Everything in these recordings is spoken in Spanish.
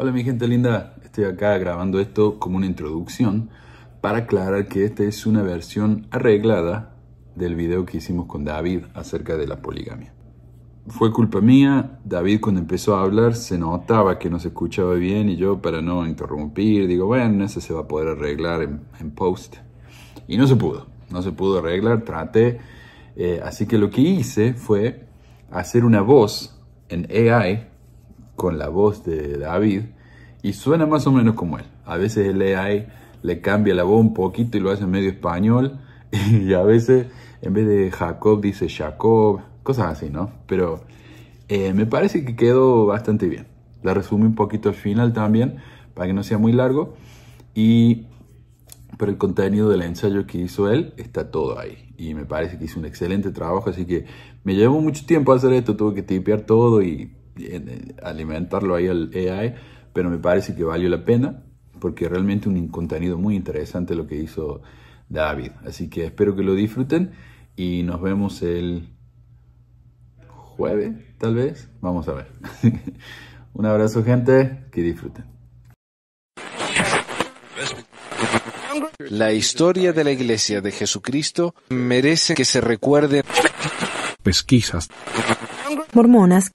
Hola mi gente linda, estoy acá grabando esto como una introducción para aclarar que esta es una versión arreglada del video que hicimos con David acerca de la poligamia. Fue culpa mía, David cuando empezó a hablar se notaba que no se escuchaba bien y yo para no interrumpir digo, bueno, eso se va a poder arreglar en, post. Y no se pudo, no se pudo arreglar, traté. Eh, así que lo que hice fue hacer una voz en AI con la voz de David y suena más o menos como él. A veces le le cambia la voz un poquito y lo hace medio español y a veces en vez de Jacob dice Jacob, cosas así, ¿no? Pero eh, me parece que quedó bastante bien. La resumí un poquito al final también para que no sea muy largo y pero el contenido del ensayo que hizo él está todo ahí. Y me parece que hizo un excelente trabajo, así que me llevó mucho tiempo hacer esto, tuve que tipear todo y alimentarlo ahí al AI, pero me parece que valió la pena porque realmente un contenido muy interesante lo que hizo David. Así que espero que lo disfruten y nos vemos el jueves, tal vez. Vamos a ver. un abrazo gente, que disfruten. La historia de la Iglesia de Jesucristo merece que se recuerde. Pesquisas. Mormonas.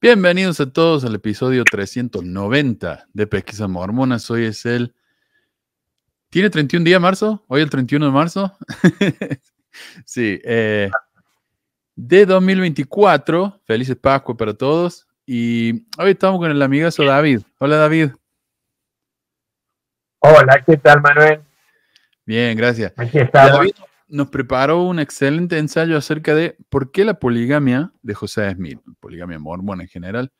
Bienvenidos a todos al episodio 390 de Pesquisa Mormonas. Hoy es el. ¿Tiene 31 de marzo? ¿Hoy el 31 de marzo? sí. Eh, de 2024. Felices Pascua para todos. Y hoy estamos con el amigazo David. Hola, David. Hola, ¿qué tal, Manuel? Bien, gracias. Aquí está David, nos preparó un excelente ensayo acerca de por qué la poligamia de José Smith, poligamia mormona en general,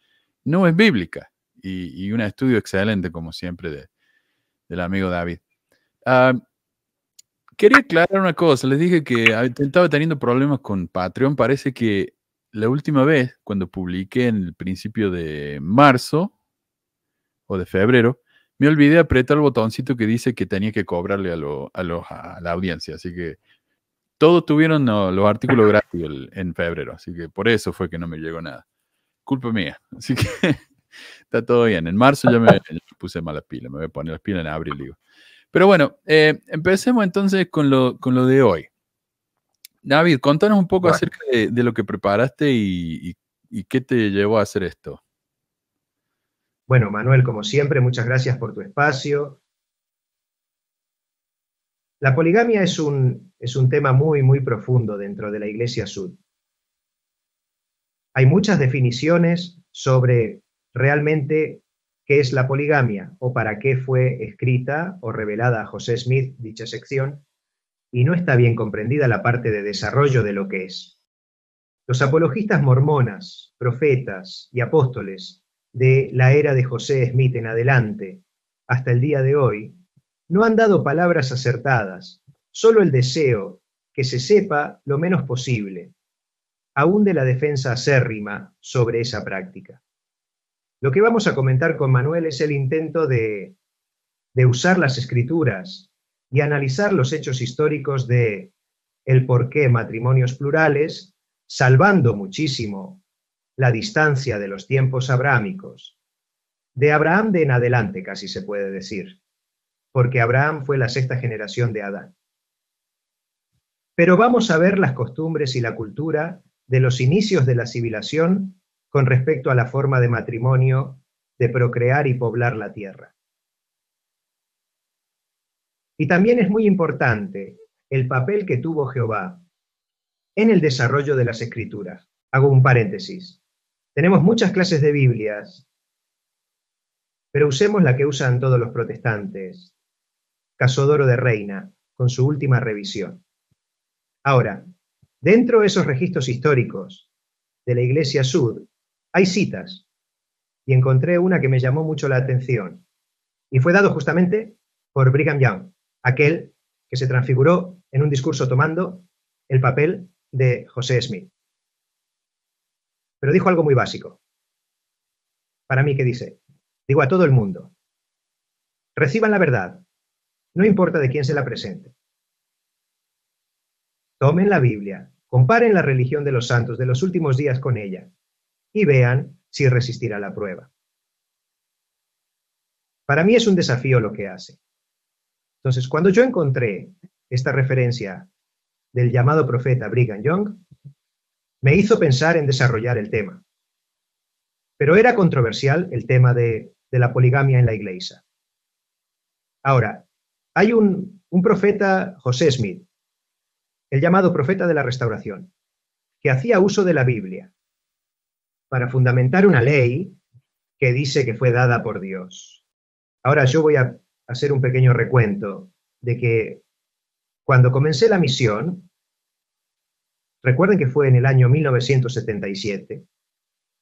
no es bíblica. Y, un estudio excelente, como siempre, de, del amigo David. Ah, quería aclarar una cosa. Les dije que estaba teniendo problemas con Patreon. Parece que la última vez, cuando publiqué en el principio de marzo o de febrero, me olvidé apretar el botoncito que dice que tenía que cobrarle a, a la audiencia. Así que todos tuvieron los artículos gratis en febrero, así que por eso fue que no me llegó nada. Culpa mía, así que está todo bien. En marzo ya me, puse mala pila, me voy a poner las pilas en abril, digo. Pero bueno, eh, empecemos entonces con lo, de hoy. David, contanos un poco acerca de, lo que preparaste y, y, qué te llevó a hacer esto. Bueno, Manuel, como siempre, muchas gracias por tu espacio. La poligamia es un, tema muy, muy profundo dentro de la Iglesia Sud. Hay muchas definiciones sobre realmente qué es la poligamia o para qué fue escrita o revelada a José Smith dicha sección, y no está bien comprendida la parte de desarrollo de lo que es. Los apologistas mormonas, profetas y apóstoles de la era de José Smith en adelante hasta el día de hoy no han dado palabras acertadas, solo el deseo, que se sepa lo menos posible, aún de la defensa acérrima sobre esa práctica. Lo que vamos a comentar con Manuel es el intento de, de usar las escrituras y analizar los hechos históricos de el por qué matrimonios plurales, salvando muchísimo la distancia de los tiempos abrámicos, de Abraham de en adelante casi se puede decir, porque Abraham fue la sexta generación de Adán. Pero vamos a ver las costumbres y la cultura de los inicios de la civilización con respecto a la forma de matrimonio, de procrear y poblar la tierra. Y también es muy importante el papel que tuvo Jehová en el desarrollo de las escrituras. Hago un paréntesis. Tenemos muchas clases de Biblias, pero usemos la que usan todos los protestantes, Casodoro de Reina, con su última revisión. Ahora, dentro de esos registros históricos de la Iglesia Sud, hay citas, y encontré una que me llamó mucho la atención, y fue dado justamente por Brigham Young, aquel que se transfiguró en un discurso tomando el papel de José Smith. Pero dijo algo muy básico. Para mí ¿qué dice, digo a todo el mundo, reciban la verdad, no importa de quién se la presente. Tomen la Biblia, comparen la religión de los santos de los últimos días con ella y vean si resistirá la prueba. Para mí es un desafío lo que hace. Entonces, cuando yo encontré esta referencia del llamado profeta Brigham Young, me hizo pensar en desarrollar el tema. Pero era controversial el tema de, la poligamia en la iglesia. Ahora, hay un, profeta, José Smith, el llamado profeta de la restauración, que hacía uso de la Biblia para fundamentar una ley que dice que fue dada por Dios. Ahora yo voy a hacer un pequeño recuento de que cuando comencé la misión, recuerden que fue en el año 1977,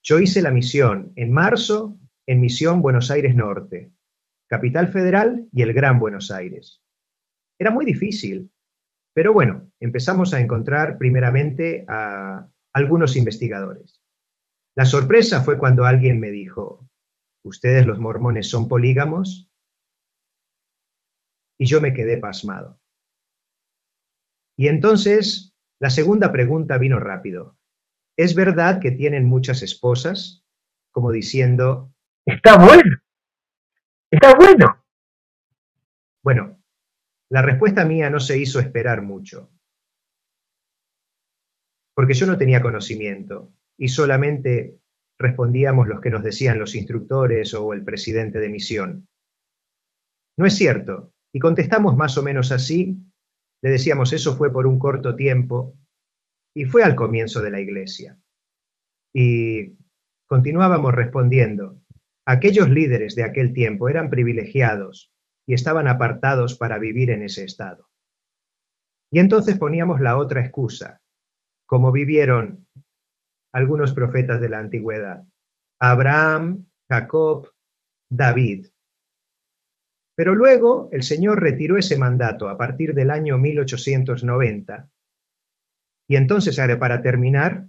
yo hice la misión en marzo en Misión Buenos Aires Norte. Capital Federal y el Gran Buenos Aires. Era muy difícil, pero bueno, empezamos a encontrar primeramente a algunos investigadores. La sorpresa fue cuando alguien me dijo, ¿ustedes los mormones son polígamos? Y yo me quedé pasmado. Y entonces la segunda pregunta vino rápido. ¿Es verdad que tienen muchas esposas? Como diciendo, está bueno. Está bueno. Bueno, la respuesta mía no se hizo esperar mucho, porque yo no tenía conocimiento y solamente respondíamos los que nos decían los instructores o el presidente de misión. No es cierto. Y contestamos más o menos así, le decíamos eso fue por un corto tiempo y fue al comienzo de la iglesia. Y continuábamos respondiendo, Aquellos líderes de aquel tiempo eran privilegiados y estaban apartados para vivir en ese estado. Y entonces poníamos la otra excusa, como vivieron algunos profetas de la antigüedad, Abraham, Jacob, David. Pero luego el Señor retiró ese mandato a partir del año 1890. Y entonces, para terminar,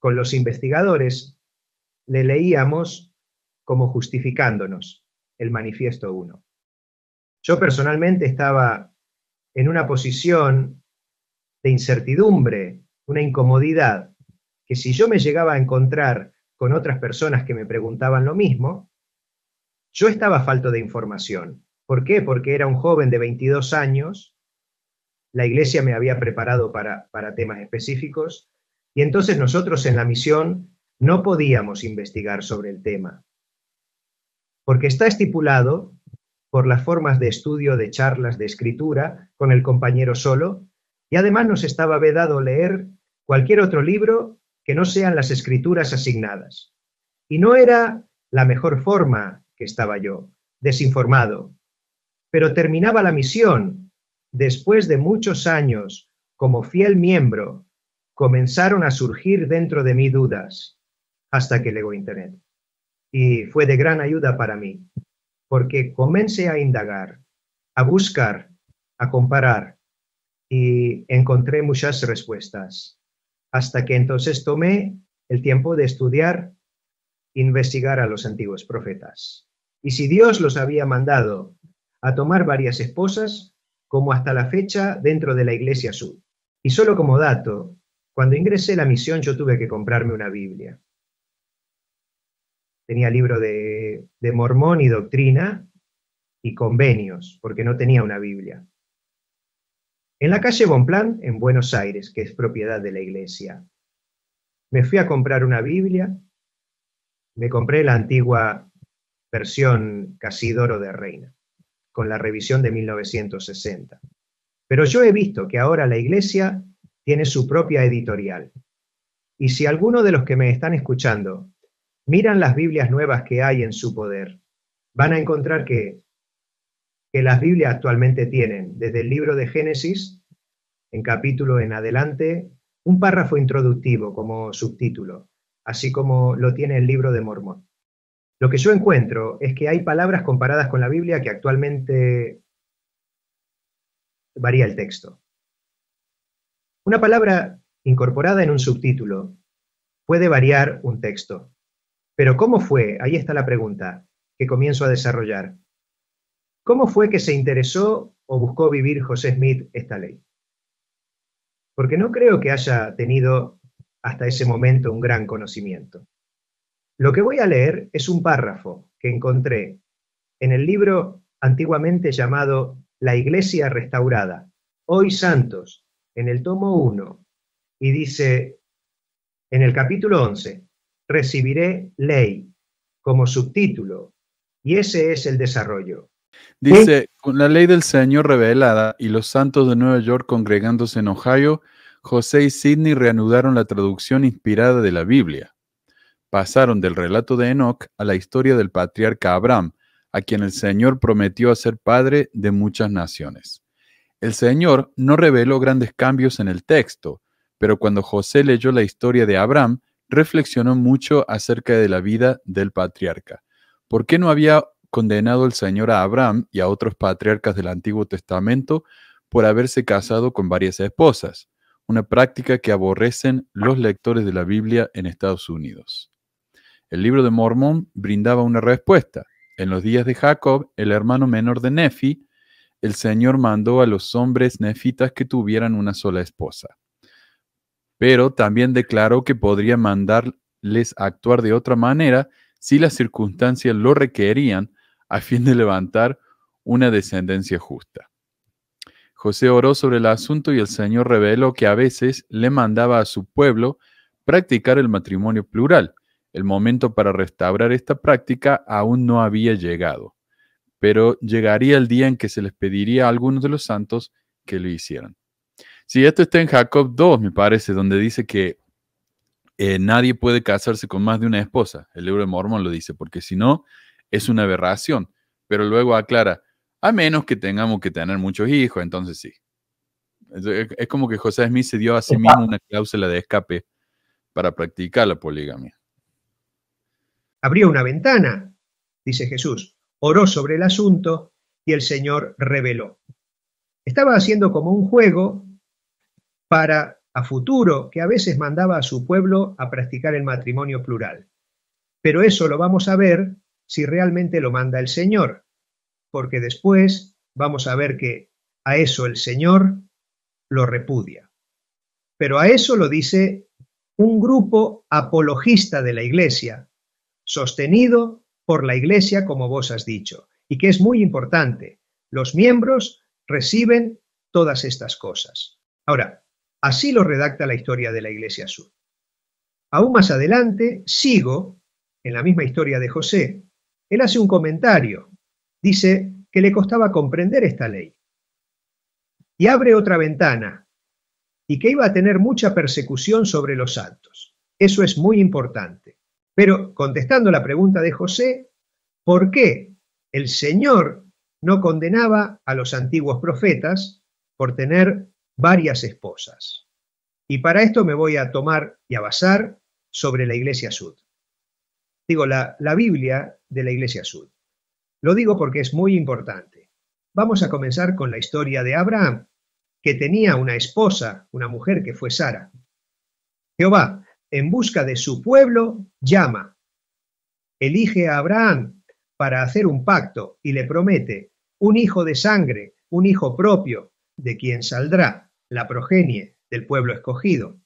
con los investigadores le leíamos como justificándonos, el manifiesto 1. Yo personalmente estaba en una posición de incertidumbre, una incomodidad, que si yo me llegaba a encontrar con otras personas que me preguntaban lo mismo, yo estaba falto de información. ¿Por qué? Porque era un joven de 22 años, la iglesia me había preparado para, para temas específicos, y entonces nosotros en la misión no podíamos investigar sobre el tema porque está estipulado por las formas de estudio, de charlas, de escritura, con el compañero solo, y además nos estaba vedado leer cualquier otro libro que no sean las escrituras asignadas. Y no era la mejor forma que estaba yo, desinformado, pero terminaba la misión. Después de muchos años como fiel miembro, comenzaron a surgir dentro de mí dudas hasta que llegó Internet y fue de gran ayuda para mí, porque comencé a indagar, a buscar, a comparar y encontré muchas respuestas, hasta que entonces tomé el tiempo de estudiar, investigar a los antiguos profetas. Y si Dios los había mandado a tomar varias esposas, como hasta la fecha dentro de la Iglesia Sur. Y solo como dato, cuando ingresé a la misión yo tuve que comprarme una Biblia tenía libro de, mormón y doctrina y convenios, porque no tenía una Biblia. En la calle Bonplan, en Buenos Aires, que es propiedad de la iglesia. Me fui a comprar una Biblia, me compré la antigua versión Casidoro de Reina, con la revisión de 1960. Pero yo he visto que ahora la iglesia tiene su propia editorial. Y si alguno de los que me están escuchando miran las Biblias nuevas que hay en su poder, van a encontrar que, que las Biblias actualmente tienen, desde el libro de Génesis, en capítulo en adelante, un párrafo introductivo como subtítulo, así como lo tiene el libro de Mormón. Lo que yo encuentro es que hay palabras comparadas con la Biblia que actualmente varía el texto. Una palabra incorporada en un subtítulo puede variar un texto. Pero ¿cómo fue? Ahí está la pregunta que comienzo a desarrollar. ¿Cómo fue que se interesó o buscó vivir José Smith esta ley? Porque no creo que haya tenido hasta ese momento un gran conocimiento. Lo que voy a leer es un párrafo que encontré en el libro antiguamente llamado La Iglesia Restaurada, hoy Santos, en el tomo 1, y dice, en el capítulo 11, recibiré ley como subtítulo. Y ese es el desarrollo. Dice, con la ley del Señor revelada y los santos de Nueva York congregándose en Ohio, José y Sidney reanudaron la traducción inspirada de la Biblia. Pasaron del relato de Enoch a la historia del patriarca Abraham, a quien el Señor prometió hacer padre de muchas naciones. El Señor no reveló grandes cambios en el texto, pero cuando José leyó la historia de Abraham, reflexionó mucho acerca de la vida del patriarca. ¿Por qué no había condenado el Señor a Abraham y a otros patriarcas del Antiguo Testamento por haberse casado con varias esposas? Una práctica que aborrecen los lectores de la Biblia en Estados Unidos. El libro de Mormón brindaba una respuesta. En los días de Jacob, el hermano menor de Nefi, el Señor mandó a los hombres nefitas que tuvieran una sola esposa pero también declaró que podría mandarles a actuar de otra manera si las circunstancias lo requerían a fin de levantar una descendencia justa. José oró sobre el asunto y el Señor reveló que a veces le mandaba a su pueblo practicar el matrimonio plural. El momento para restaurar esta práctica aún no había llegado, pero llegaría el día en que se les pediría a algunos de los santos que lo hicieran. Sí, esto está en Jacob 2, me parece, donde dice que eh, nadie puede casarse con más de una esposa. El libro de Mormón lo dice, porque si no, es una aberración. Pero luego aclara, a menos que tengamos que tener muchos hijos, entonces sí. Es, es como que José Smith se dio a sí mismo una cláusula de escape para practicar la poligamia. Abrió una ventana, dice Jesús, oró sobre el asunto y el Señor reveló. Estaba haciendo como un juego para a futuro, que a veces mandaba a su pueblo a practicar el matrimonio plural. Pero eso lo vamos a ver si realmente lo manda el Señor, porque después vamos a ver que a eso el Señor lo repudia. Pero a eso lo dice un grupo apologista de la Iglesia, sostenido por la Iglesia, como vos has dicho, y que es muy importante. Los miembros reciben todas estas cosas. Ahora, Así lo redacta la historia de la Iglesia Sur. Aún más adelante, sigo en la misma historia de José. Él hace un comentario. Dice que le costaba comprender esta ley. Y abre otra ventana y que iba a tener mucha persecución sobre los santos. Eso es muy importante. Pero contestando la pregunta de José, ¿por qué el Señor no condenaba a los antiguos profetas por tener varias esposas. Y para esto me voy a tomar y a basar sobre la Iglesia Sud. Digo, la, Biblia de la Iglesia Sud. Lo digo porque es muy importante. Vamos a comenzar con la historia de Abraham, que tenía una esposa, una mujer que fue Sara. Jehová, en busca de su pueblo, llama. Elige a Abraham para hacer un pacto y le promete un hijo de sangre, un hijo propio, de quien saldrá la progenie del pueblo escogido,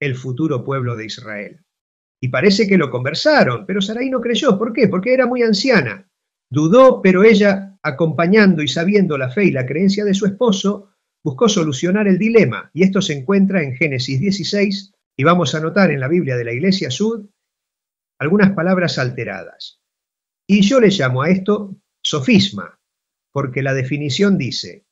el futuro pueblo de Israel. Y parece que lo conversaron, pero Sarai no creyó. ¿Por qué? Porque era muy anciana. Dudó, pero ella, acompañando y sabiendo la fe y la creencia de su esposo, buscó solucionar el dilema. Y esto se encuentra en Génesis 16 y vamos a notar en la Biblia de la Iglesia Sud algunas palabras alteradas. Y yo le llamo a esto sofisma, porque la definición dice,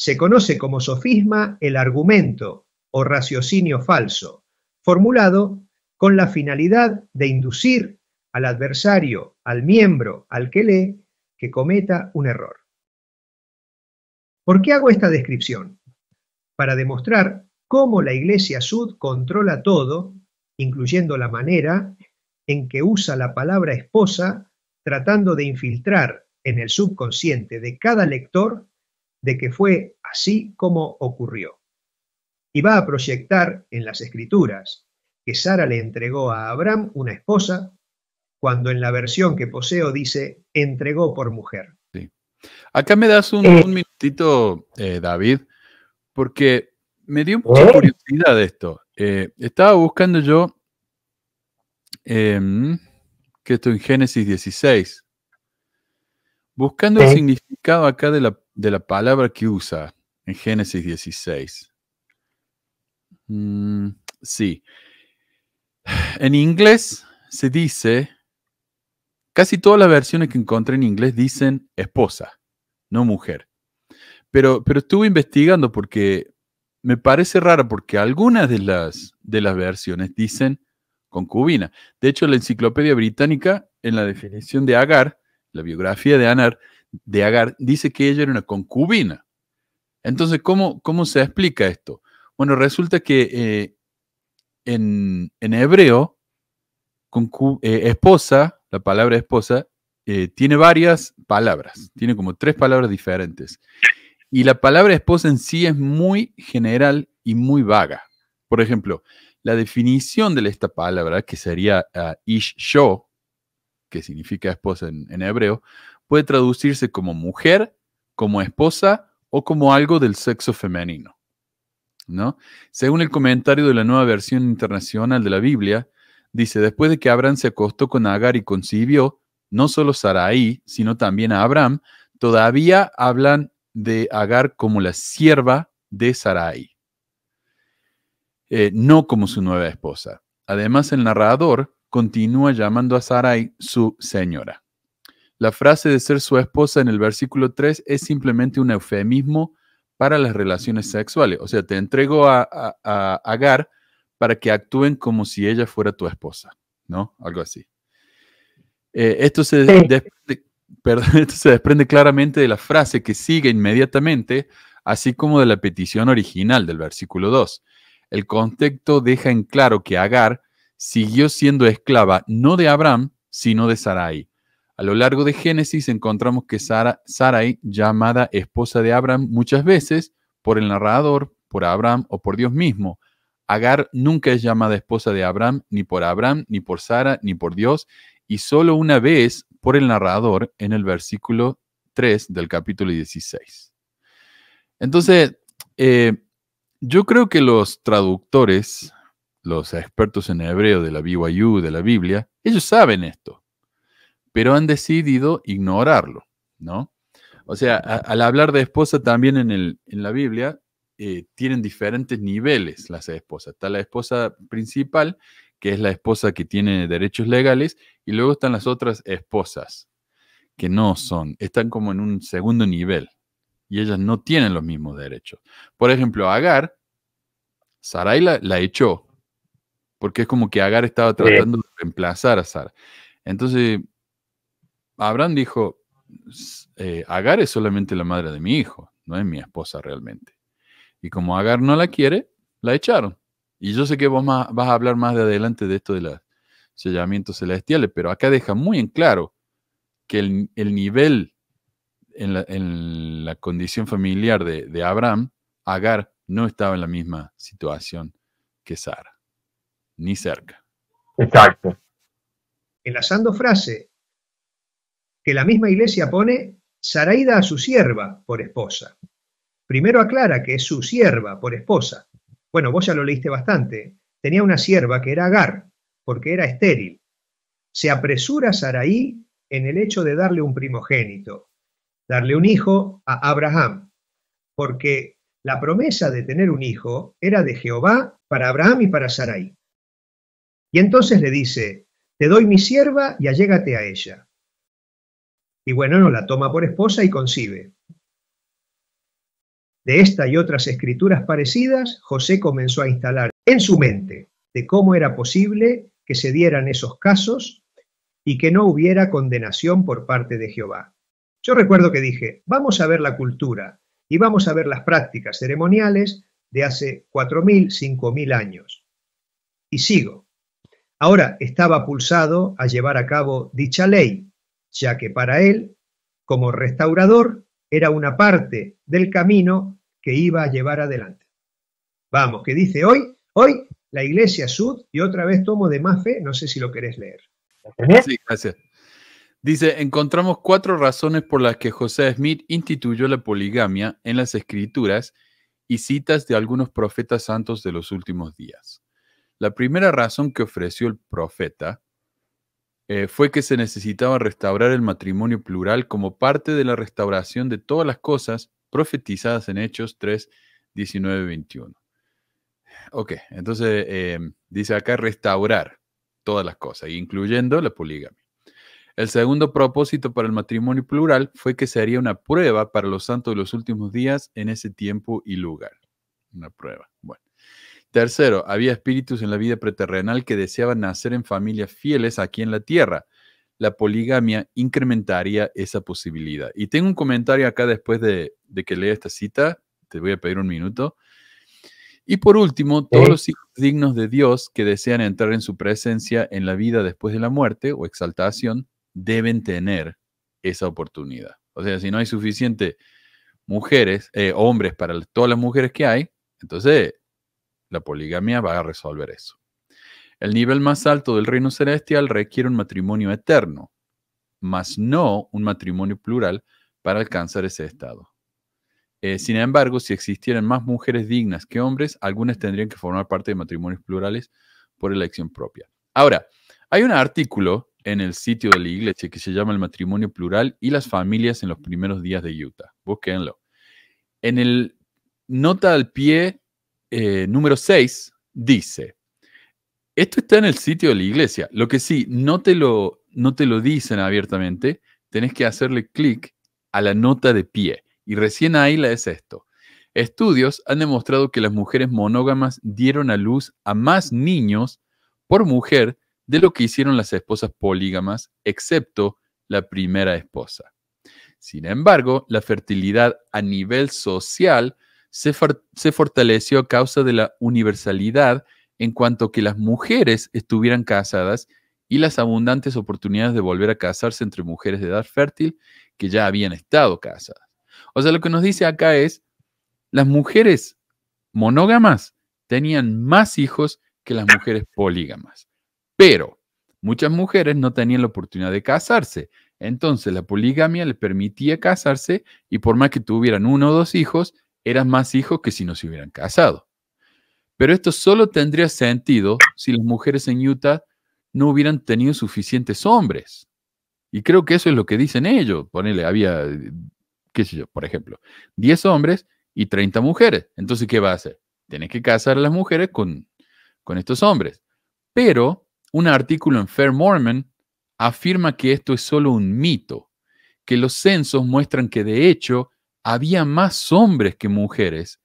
se conoce como sofisma el argumento o raciocinio falso, formulado con la finalidad de inducir al adversario, al miembro, al que lee, que cometa un error. ¿Por qué hago esta descripción? Para demostrar cómo la Iglesia Sud controla todo, incluyendo la manera en que usa la palabra esposa, tratando de infiltrar en el subconsciente de cada lector de que fue así como ocurrió. Y va a proyectar en las escrituras que Sara le entregó a Abraham una esposa, cuando en la versión que poseo dice entregó por mujer. Sí. Acá me das un, eh. minutito, eh, David, porque me dio poco de eh. curiosidad esto. estaba buscando yo em, que esto en Génesis 16. Buscando el significado acá de la, palabra que usa en Génesis 16. Mm, sí. En inglés se dice, casi todas las versiones que encontré en inglés dicen esposa, no mujer. Pero, pero estuve investigando porque me parece raro porque algunas de las, de las versiones dicen concubina. De hecho, la enciclopedia británica, en la definición de Agar, la biografía de Anar, de Agar, dice que ella era una concubina. Entonces, ¿cómo, cómo se explica esto? Bueno, resulta que eh, en, hebreo, eh, esposa, la palabra esposa, eh, tiene varias palabras, tiene como tres palabras diferentes. Y la palabra esposa en sí es muy general y muy vaga. Por ejemplo, la definición de esta palabra, que sería ah, ish sho que significa esposa en, hebreo, puede traducirse como mujer, como esposa o como algo del sexo femenino. ¿No? Según el comentario de la nueva versión internacional de la Biblia, dice, después de que Abraham se acostó con Agar y concibió, no solo Sarai, sino también a Abraham, todavía hablan de Agar como la sierva de Sarai, eh, no como su nueva esposa. Además, el narrador continúa llamando a Sarai su señora. La frase de ser su esposa en el versículo 3 es simplemente un eufemismo para las relaciones sexuales. O sea, te entrego a, Agar para que actúen como si ella fuera tu esposa, ¿no? Algo así. Eh, esto, se esto se desprende claramente de la frase que sigue inmediatamente, así como de la petición original del versículo 2. El contexto deja en claro que Agar siguió siendo esclava no de Abraham, sino de Sarai. A lo largo de Génesis encontramos que Sarai, llamada esposa de Abraham muchas veces por el narrador, por Abraham o por Dios mismo. Agar nunca es llamada esposa de Abraham, ni por Abraham, ni por Sara, ni por Dios, y solo una vez por el narrador en el versículo 3 del capítulo 16. Entonces, eh, yo creo que los traductores los expertos en hebreo de la BYU, de la Biblia, ellos saben esto, pero han decidido ignorarlo, ¿no? O sea, al hablar de esposa también en, el, en la Biblia, eh, tienen diferentes niveles las esposas. Está la esposa principal, que es la esposa que tiene derechos legales, y luego están las otras esposas, que no son, están como en un segundo nivel, y ellas no tienen los mismos derechos. Por ejemplo, Agar, Sarai la echó porque es como que Agar estaba tratando de reemplazar a Sara. Entonces, Abraham dijo, eh, Agar es solamente la madre de mi hijo, no es mi esposa realmente. Y como Agar no la quiere, la echaron. Y yo sé que vos vas a hablar más de adelante de esto de los sellamientos celestiales, pero acá deja muy en claro que el, nivel en la, condición familiar de, de Abraham, Agar no estaba en la misma situación que Sara ni cerca. Exacto. Enlazando frase, que la misma iglesia pone Saraida a su sierva por esposa. Primero aclara que es su sierva por esposa. Bueno, vos ya lo leíste bastante. Tenía una sierva que era Agar, porque era estéril. Se apresura Saraí en el hecho de darle un primogénito, darle un hijo a Abraham, porque la promesa de tener un hijo era de Jehová para Abraham y para Sarai. Y entonces le dice, te doy mi sierva y allégate a ella. Y bueno, no la toma por esposa y concibe. De esta y otras escrituras parecidas, José comenzó a instalar en su mente de cómo era posible que se dieran esos casos y que no hubiera condenación por parte de Jehová. Yo recuerdo que dije, vamos a ver la cultura y vamos a ver las prácticas ceremoniales de hace 4.000, 5.000 años. Y sigo. Ahora estaba pulsado a llevar a cabo dicha ley, ya que para él, como restaurador, era una parte del camino que iba a llevar adelante. Vamos, que dice hoy, hoy la Iglesia Sud, y otra vez tomo de más fe, no sé si lo querés leer. sí, gracias. Dice, encontramos cuatro razones por las que José Smith instituyó la poligamia en las escrituras y citas de algunos profetas santos de los últimos días. La primera razón que ofreció el profeta eh, fue que se necesitaba restaurar el matrimonio plural como parte de la restauración de todas las cosas profetizadas en Hechos 3, 19, 21. Ok, entonces em, dice acá restaurar todas las cosas, incluyendo la poligamia. El segundo propósito para el matrimonio plural fue que se haría una prueba para los santos de los últimos días en ese tiempo y lugar. Una prueba. Bueno. Tercero, había espíritus en la vida preterrenal que deseaban nacer en familias fieles aquí en la tierra. La poligamia incrementaría esa posibilidad. Y tengo un comentario acá después de, que lea esta cita. Te voy a pedir un minuto. Y por último, todos los hijos dignos de Dios que desean entrar en su presencia en la vida después de la muerte o exaltación deben tener esa oportunidad. O sea, si no hay suficiente mujeres, eh, hombres para todas las mujeres que hay, entonces la poligamia va a resolver eso. El nivel más alto del reino celestial requiere un matrimonio eterno, mas no un matrimonio plural para alcanzar ese estado. Eh, sin embargo, si existieran más mujeres dignas que hombres, algunas tendrían que formar parte de matrimonios plurales por elección propia. Ahora, hay un artículo en el sitio de la iglesia que se llama El matrimonio plural y las familias en los primeros días de Utah. Búsquenlo. En el nota al pie eh, número 6 dice, esto está en el sitio de la iglesia, lo que sí, no te lo, no te lo dicen abiertamente, tenés que hacerle clic a la nota de pie. Y recién ahí la es esto. Estudios han demostrado que las mujeres monógamas dieron a luz a más niños por mujer de lo que hicieron las esposas polígamas, excepto la primera esposa. Sin embargo, la fertilidad a nivel social se, fortaleció a causa de la universalidad en cuanto que las mujeres estuvieran casadas y las abundantes oportunidades de volver a casarse entre mujeres de edad fértil que ya habían estado casadas. O sea, lo que nos dice acá es, las mujeres monógamas tenían más hijos que las mujeres polígamas, pero muchas mujeres no tenían la oportunidad de casarse. Entonces, la poligamia les permitía casarse y por más que tuvieran uno o dos hijos, Eras más hijos que si no se hubieran casado. Pero esto solo tendría sentido si las mujeres en Utah no hubieran tenido suficientes hombres. Y creo que eso es lo que dicen ellos. Ponele, había, qué sé yo, por ejemplo, 10 hombres y 30 mujeres. Entonces, ¿qué va a hacer? Tienes que casar a las mujeres con, con estos hombres. Pero un artículo en Fair Mormon afirma que esto es solo un mito, que los censos muestran que de hecho había más hombres que mujeres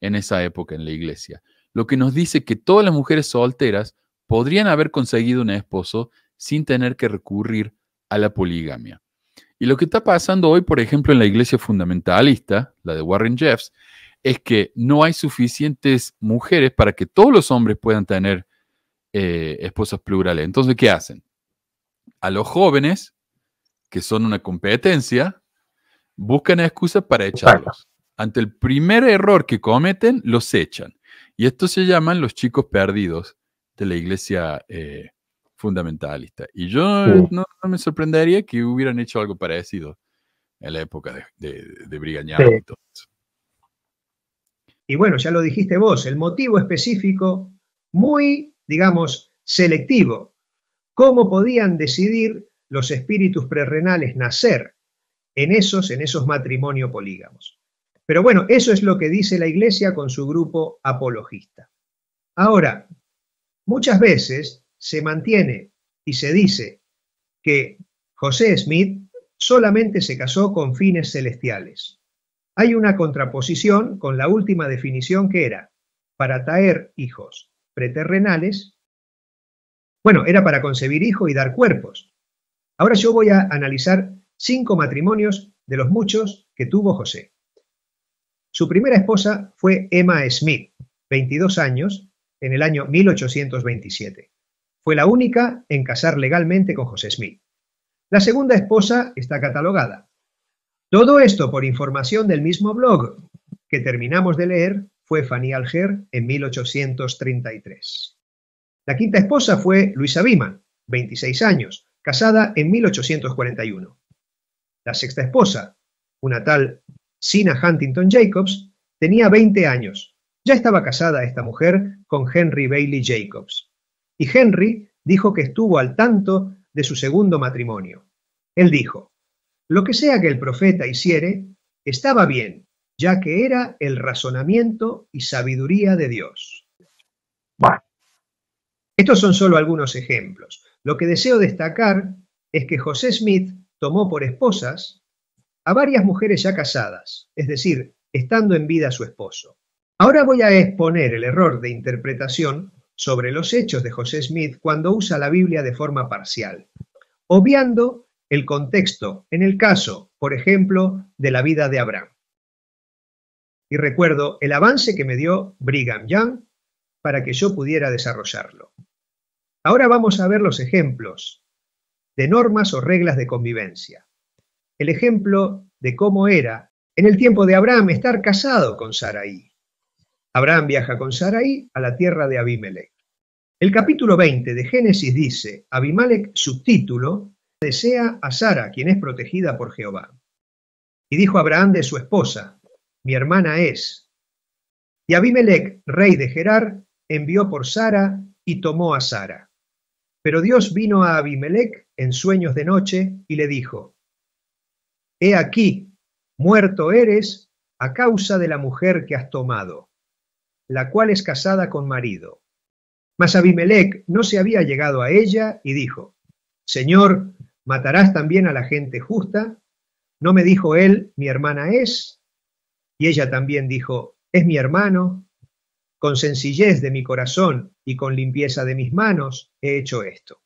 en esa época en la iglesia, lo que nos dice que todas las mujeres solteras podrían haber conseguido un esposo sin tener que recurrir a la poligamia. Y lo que está pasando hoy, por ejemplo, en la iglesia fundamentalista, la de Warren Jeffs, es que no hay suficientes mujeres para que todos los hombres puedan tener eh, esposas plurales. Entonces, ¿qué hacen? A los jóvenes, que son una competencia, buscan excusas para echarlos. Ante el primer error que cometen, los echan. Y estos se llaman los chicos perdidos de la iglesia eh, fundamentalista. Y yo no, me sorprendería que hubieran hecho algo parecido en la época de, de, y Y bueno, ya lo dijiste vos, el motivo específico, muy, digamos, selectivo. ¿Cómo podían decidir los espíritus prerrenales nacer? en esos, en esos matrimonios polígamos. Pero bueno, eso es lo que dice la Iglesia con su grupo apologista. Ahora, muchas veces se mantiene y se dice que José Smith solamente se casó con fines celestiales. Hay una contraposición con la última definición que era para traer hijos preterrenales. Bueno, era para concebir hijos y dar cuerpos. Ahora yo voy a analizar cinco matrimonios de los muchos que tuvo José. Su primera esposa fue Emma Smith, 22 años, en el año 1827. Fue la única en casar legalmente con José Smith. La segunda esposa está catalogada. Todo esto por información del mismo blog que terminamos de leer fue Fanny Alger en 1833. La quinta esposa fue Luisa Biman, 26 años, casada en 1841 la sexta esposa, una tal Sina Huntington Jacobs, tenía 20 años. Ya estaba casada esta mujer con Henry Bailey Jacobs. Y Henry dijo que estuvo al tanto de su segundo matrimonio. Él dijo, lo que sea que el profeta hiciere, estaba bien, ya que era el razonamiento y sabiduría de Dios. Estos son solo algunos ejemplos. Lo que deseo destacar es que José Smith tomó por esposas a varias mujeres ya casadas, es decir, estando en vida su esposo. Ahora voy a exponer el error de interpretación sobre los hechos de José Smith cuando usa la Biblia de forma parcial, obviando el contexto en el caso, por ejemplo, de la vida de Abraham. Y recuerdo el avance que me dio Brigham Young para que yo pudiera desarrollarlo. Ahora vamos a ver los ejemplos de normas o reglas de convivencia. El ejemplo de cómo era en el tiempo de Abraham estar casado con Saraí. Abraham viaja con Saraí a la tierra de Abimelech. El capítulo 20 de Génesis dice, Abimelech, subtítulo, desea a Sara, quien es protegida por Jehová. Y dijo Abraham de su esposa, mi hermana es. Y Abimelech, rey de Gerar, envió por Sara y tomó a Sara. Pero Dios vino a Abimelech en sueños de noche y le dijo, He aquí, muerto eres a causa de la mujer que has tomado, la cual es casada con marido. Mas Abimelech no se había llegado a ella y dijo, Señor, ¿matarás también a la gente justa? ¿No me dijo él, mi hermana es? Y ella también dijo, es mi hermano. Con sencillez de mi corazón y con limpieza de mis manos he hecho esto.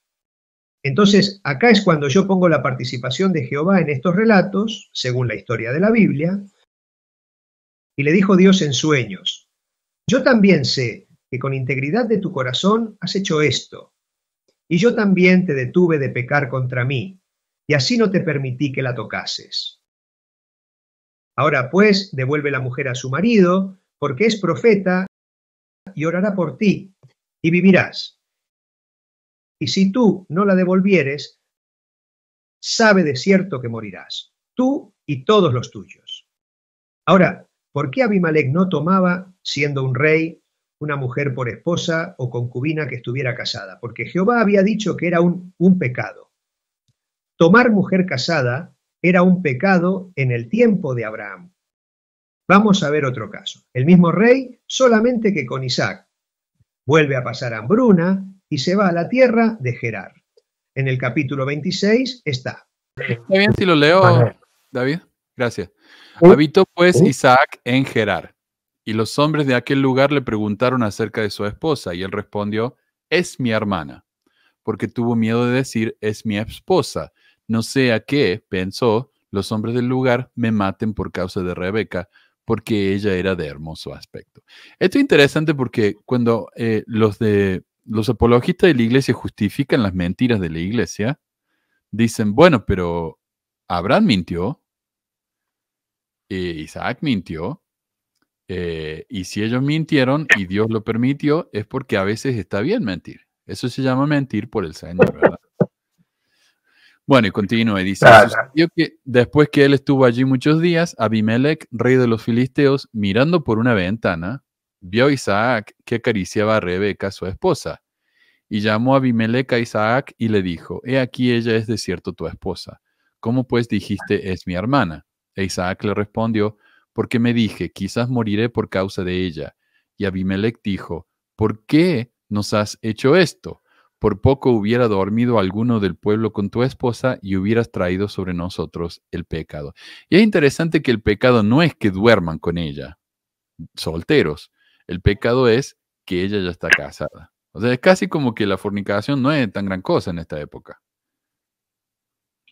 Entonces, acá es cuando yo pongo la participación de Jehová en estos relatos, según la historia de la Biblia, y le dijo Dios en sueños, yo también sé que con integridad de tu corazón has hecho esto, y yo también te detuve de pecar contra mí, y así no te permití que la tocases. Ahora pues, devuelve la mujer a su marido, porque es profeta y orará por ti, y vivirás. Y si tú no la devolvieres, sabe de cierto que morirás, tú y todos los tuyos. Ahora, ¿por qué Abimelech no tomaba, siendo un rey, una mujer por esposa o concubina que estuviera casada? Porque Jehová había dicho que era un, un pecado. Tomar mujer casada era un pecado en el tiempo de Abraham, Vamos a ver otro caso. El mismo rey, solamente que con Isaac. Vuelve a pasar hambruna y se va a la tierra de Gerar. En el capítulo 26 está. Está bien, si lo leo, David. Gracias. Habitó pues Isaac en Gerar. Y los hombres de aquel lugar le preguntaron acerca de su esposa y él respondió, es mi hermana, porque tuvo miedo de decir, es mi esposa. No sea que, pensó, los hombres del lugar me maten por causa de Rebeca, porque ella era de hermoso aspecto. Esto es interesante porque cuando eh, los, de, los apologistas de la iglesia justifican las mentiras de la iglesia, dicen, bueno, pero Abraham mintió, eh, Isaac mintió, eh, y si ellos mintieron y Dios lo permitió, es porque a veces está bien mentir. Eso se llama mentir por el Señor, ¿verdad? Bueno, y continúe, dice, después que él estuvo allí muchos días, Abimelech, rey de los filisteos, mirando por una ventana, vio a Isaac que acariciaba a Rebeca, su esposa, y llamó a Abimelech a Isaac y le dijo, he aquí ella es de cierto tu esposa, ¿cómo pues dijiste es mi hermana? E Isaac le respondió, porque me dije, quizás moriré por causa de ella. Y Abimelech dijo, ¿por qué nos has hecho esto? Por poco hubiera dormido alguno del pueblo con tu esposa y hubieras traído sobre nosotros el pecado. Y es interesante que el pecado no es que duerman con ella, solteros. El pecado es que ella ya está casada. O sea, es casi como que la fornicación no es tan gran cosa en esta época.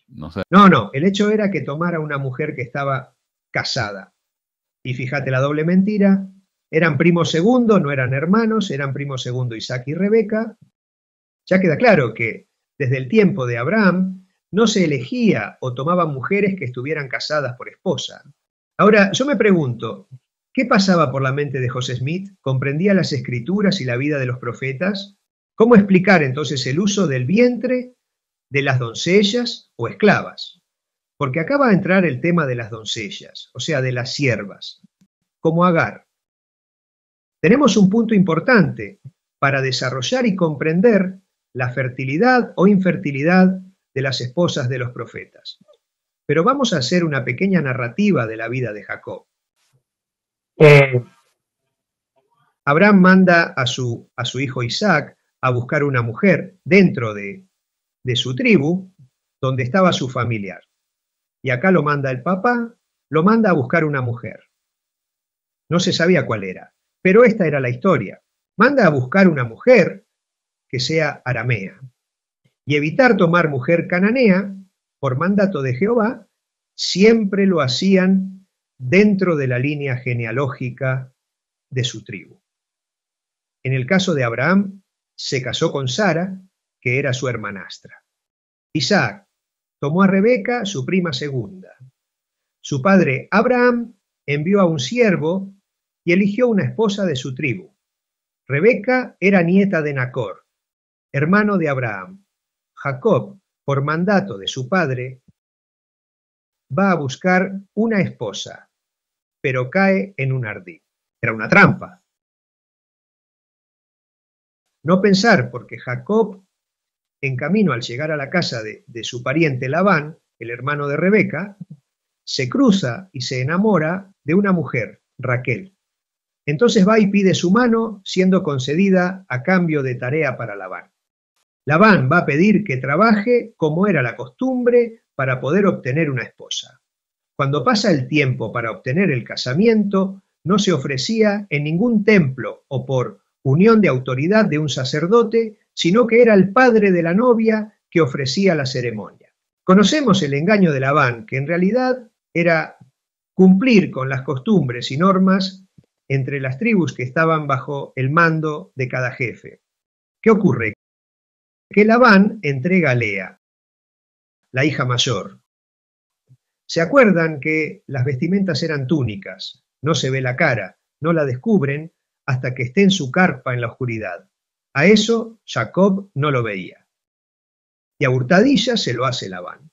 No, no, el hecho era que tomara una mujer que estaba casada. Y fíjate la doble mentira, eran primo segundo, no eran hermanos, eran primo segundo Isaac y Rebeca, ya queda claro que desde el tiempo de Abraham no se elegía o tomaba mujeres que estuvieran casadas por esposa. Ahora, yo me pregunto, ¿qué pasaba por la mente de José Smith? ¿Comprendía las escrituras y la vida de los profetas? ¿Cómo explicar entonces el uso del vientre de las doncellas o esclavas? Porque acaba de entrar el tema de las doncellas, o sea, de las siervas, como Agar. Tenemos un punto importante para desarrollar y comprender la fertilidad o infertilidad de las esposas de los profetas. Pero vamos a hacer una pequeña narrativa de la vida de Jacob. Eh, Abraham manda a su, a su, hijo Isaac a buscar una mujer dentro de, de su tribu, donde estaba su familiar. Y acá lo manda el papá, lo manda a buscar una mujer. No se sabía cuál era, pero esta era la historia. Manda a buscar una mujer que sea aramea, y evitar tomar mujer cananea por mandato de Jehová, siempre lo hacían dentro de la línea genealógica de su tribu. En el caso de Abraham, se casó con Sara, que era su hermanastra. Isaac tomó a Rebeca, su prima segunda. Su padre Abraham envió a un siervo y eligió una esposa de su tribu. Rebeca era nieta de Nacor, hermano de Abraham. Jacob, por mandato de su padre, va a buscar una esposa, pero cae en un ardid. Era una trampa. No pensar, porque Jacob, en camino al llegar a la casa de, de su pariente Labán, el hermano de Rebeca, se cruza y se enamora de una mujer, Raquel. Entonces va y pide su mano, siendo concedida a cambio de tarea para Labán. Labán va a pedir que trabaje como era la costumbre para poder obtener una esposa. Cuando pasa el tiempo para obtener el casamiento, no se ofrecía en ningún templo o por unión de autoridad de un sacerdote, sino que era el padre de la novia que ofrecía la ceremonia. Conocemos el engaño de Labán, que en realidad era cumplir con las costumbres y normas entre las tribus que estaban bajo el mando de cada jefe. ¿Qué ocurre? que Labán entrega a Lea, la hija mayor. Se acuerdan que las vestimentas eran túnicas, no se ve la cara, no la descubren hasta que esté en su carpa en la oscuridad. A eso Jacob no lo veía. Y a hurtadillas se lo hace Labán.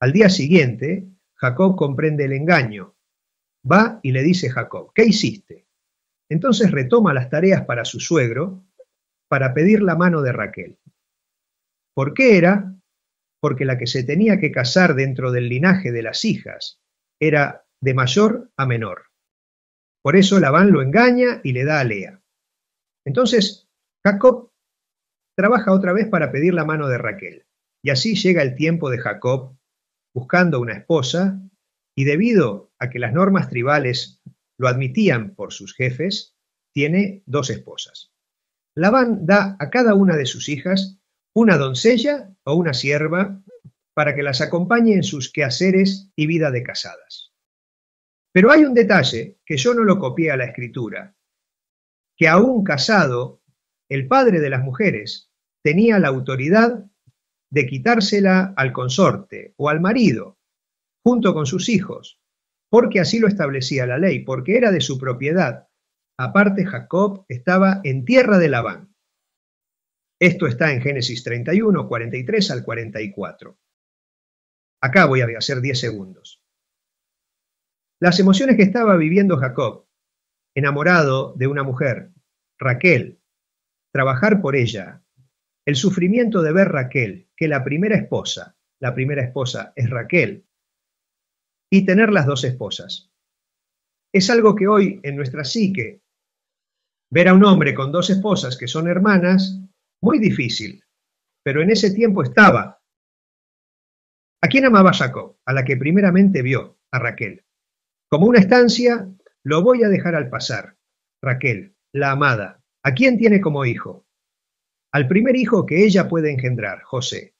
Al día siguiente, Jacob comprende el engaño. Va y le dice Jacob, ¿qué hiciste? Entonces retoma las tareas para su suegro para pedir la mano de Raquel. ¿Por qué era? Porque la que se tenía que casar dentro del linaje de las hijas era de mayor a menor. Por eso Labán lo engaña y le da a Lea. Entonces, Jacob trabaja otra vez para pedir la mano de Raquel. Y así llega el tiempo de Jacob buscando una esposa y debido a que las normas tribales lo admitían por sus jefes, tiene dos esposas. Labán da a cada una de sus hijas una doncella o una sierva para que las acompañe en sus quehaceres y vida de casadas. Pero hay un detalle que yo no lo copié a la escritura, que aún casado, el padre de las mujeres tenía la autoridad de quitársela al consorte o al marido, junto con sus hijos, porque así lo establecía la ley, porque era de su propiedad, Aparte Jacob estaba en tierra de Labán. Esto está en Génesis 31, 43 al 44. Acá voy a hacer 10 segundos. Las emociones que estaba viviendo Jacob, enamorado de una mujer, Raquel, trabajar por ella, el sufrimiento de ver Raquel, que la primera esposa, la primera esposa es Raquel, y tener las dos esposas. Es algo que hoy en nuestra psique Ver a un hombre con dos esposas que son hermanas, muy difícil, pero en ese tiempo estaba. ¿A quién amaba Jacob? A la que primeramente vio, a Raquel. Como una estancia, lo voy a dejar al pasar. Raquel, la amada, ¿a quién tiene como hijo? Al primer hijo que ella puede engendrar, José,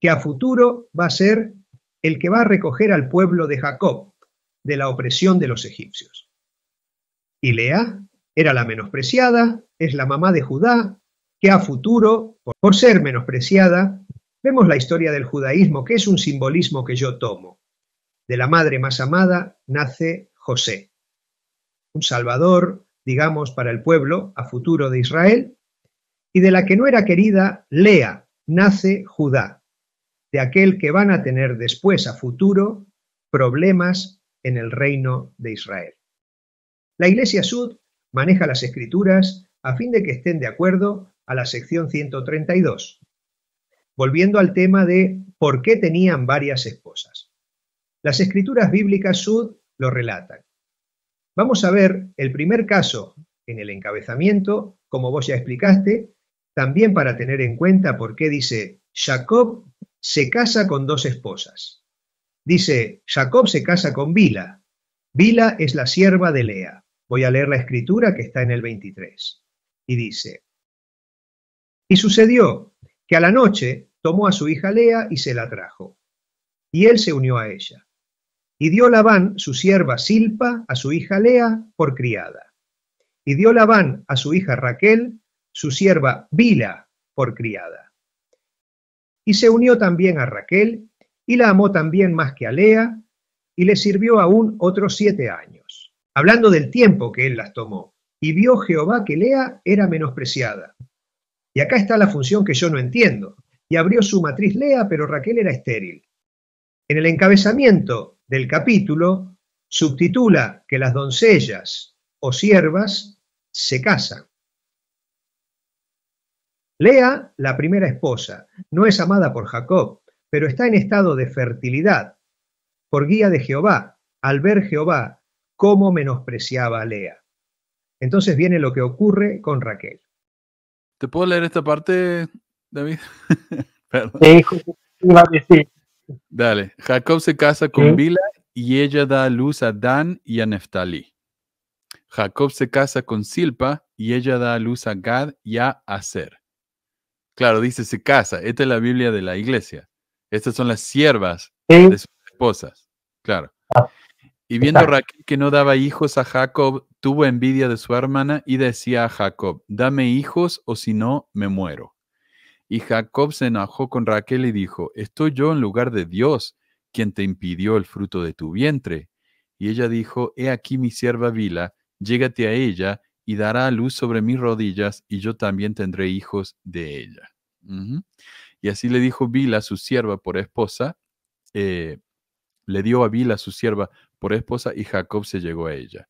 que a futuro va a ser el que va a recoger al pueblo de Jacob de la opresión de los egipcios. Y Lea era la menospreciada, es la mamá de Judá, que a futuro, por ser menospreciada, vemos la historia del judaísmo, que es un simbolismo que yo tomo. De la madre más amada nace José, un salvador, digamos, para el pueblo a futuro de Israel, y de la que no era querida, Lea, nace Judá, de aquel que van a tener después a futuro problemas en el reino de Israel. La Iglesia Sud maneja las escrituras a fin de que estén de acuerdo a la sección 132. Volviendo al tema de por qué tenían varias esposas. Las escrituras bíblicas sud lo relatan. Vamos a ver el primer caso en el encabezamiento, como vos ya explicaste, también para tener en cuenta por qué dice Jacob se casa con dos esposas. Dice, Jacob se casa con Bila. Bila es la sierva de Lea. Voy a leer la escritura que está en el 23. Y dice, y sucedió que a la noche tomó a su hija Lea y se la trajo. Y él se unió a ella. Y dio Labán su sierva Silpa a su hija Lea por criada. Y dio Labán a su hija Raquel su sierva Bila por criada. Y se unió también a Raquel y la amó también más que a Lea y le sirvió aún otros siete años hablando del tiempo que él las tomó, y vio Jehová que Lea era menospreciada. Y acá está la función que yo no entiendo. Y abrió su matriz Lea, pero Raquel era estéril. En el encabezamiento del capítulo subtitula que las doncellas o siervas se casan. Lea, la primera esposa, no es amada por Jacob, pero está en estado de fertilidad, por guía de Jehová, al ver Jehová cómo menospreciaba Lea. Entonces viene lo que ocurre con Raquel. ¿Te puedo leer esta parte, David? Perdón. Dale. Jacob se casa con Bila y ella da a luz a Dan y a Neftalí. Jacob se casa con Silpa y ella da a luz a Gad y a Aser. Claro, dice se casa. Esta es la Biblia de la iglesia. Estas son las siervas de sus esposas. Claro. Y viendo Raquel que no daba hijos a Jacob, tuvo envidia de su hermana y decía a Jacob, dame hijos o si no, me muero. Y Jacob se enojó con Raquel y dijo, ¿estoy yo en lugar de Dios, quien te impidió el fruto de tu vientre? Y ella dijo, He aquí mi sierva Vila, llégate a ella y dará luz sobre mis rodillas, y yo también tendré hijos de ella. Y así le dijo Vila, su sierva, por esposa, eh, le dio a Vila, su sierva, por esposa y Jacob se llegó a ella.